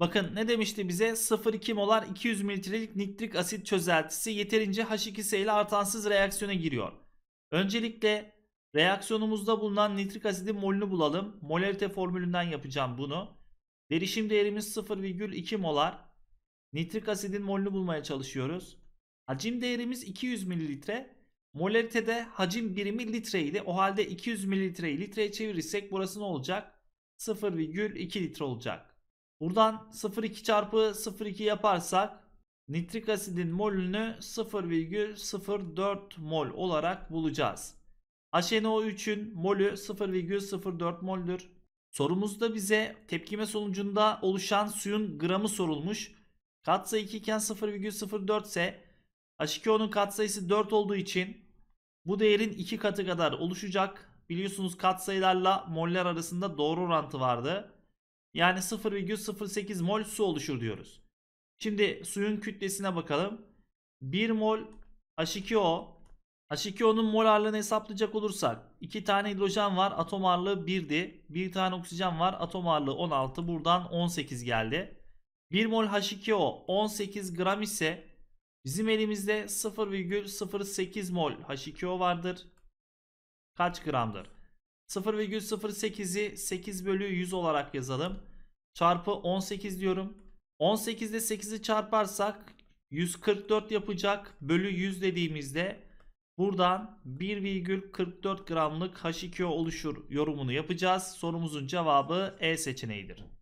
Bakın ne demişti bize? 0,2 molar 200 mililitrelik nitrik asit çözeltisi yeterince H2S ile artansız reaksiyona giriyor. Öncelikle reaksiyonumuzda bulunan nitrik asidin molünü bulalım. Molarite formülünden yapacağım bunu. Derişim değerimiz 0,2 molar. Nitrik asidin molünü bulmaya çalışıyoruz. Hacim değerimiz 200 mililitre. Molaritede hacim birimi litreydi. O halde 200 mililitreyi litreye çevirirsek burası ne olacak? 0,2 litre olacak. Buradan 0,2 çarpı 0,2 yaparsak nitrik asidin molünü 0,04 mol olarak bulacağız. HNO3'ün molü 0,04 moldür. Sorumuzda bize tepkime sonucunda oluşan suyun gramı sorulmuş. Katsayı 2 iken 0,04 ise H2O'nun katsayısı 4 olduğu için bu değerin 2 katı kadar oluşacak. Biliyorsunuz katsayılarla moller arasında doğru orantı vardı. Yani 0,08 mol su oluşur diyoruz. Şimdi suyun kütlesine bakalım. 1 mol H2O. H2O'nun mol ağırlığını hesaplayacak olursak 2 tane hidrojen var atom ağırlığı 1'di. 1 tane oksijen var atom ağırlığı 16 buradan 18 geldi. 1 mol H2O 18 gram ise bizim elimizde 0,08 mol H2O vardır. Kaç gramdır? 0,08'i 8 bölü 100 olarak yazalım. Çarpı 18 diyorum. 18 ile 8'i çarparsak 144 yapacak. Bölü 100 dediğimizde buradan 1,44 gramlık H2O oluşur yorumunu yapacağız. Sorumuzun cevabı E seçeneğidir.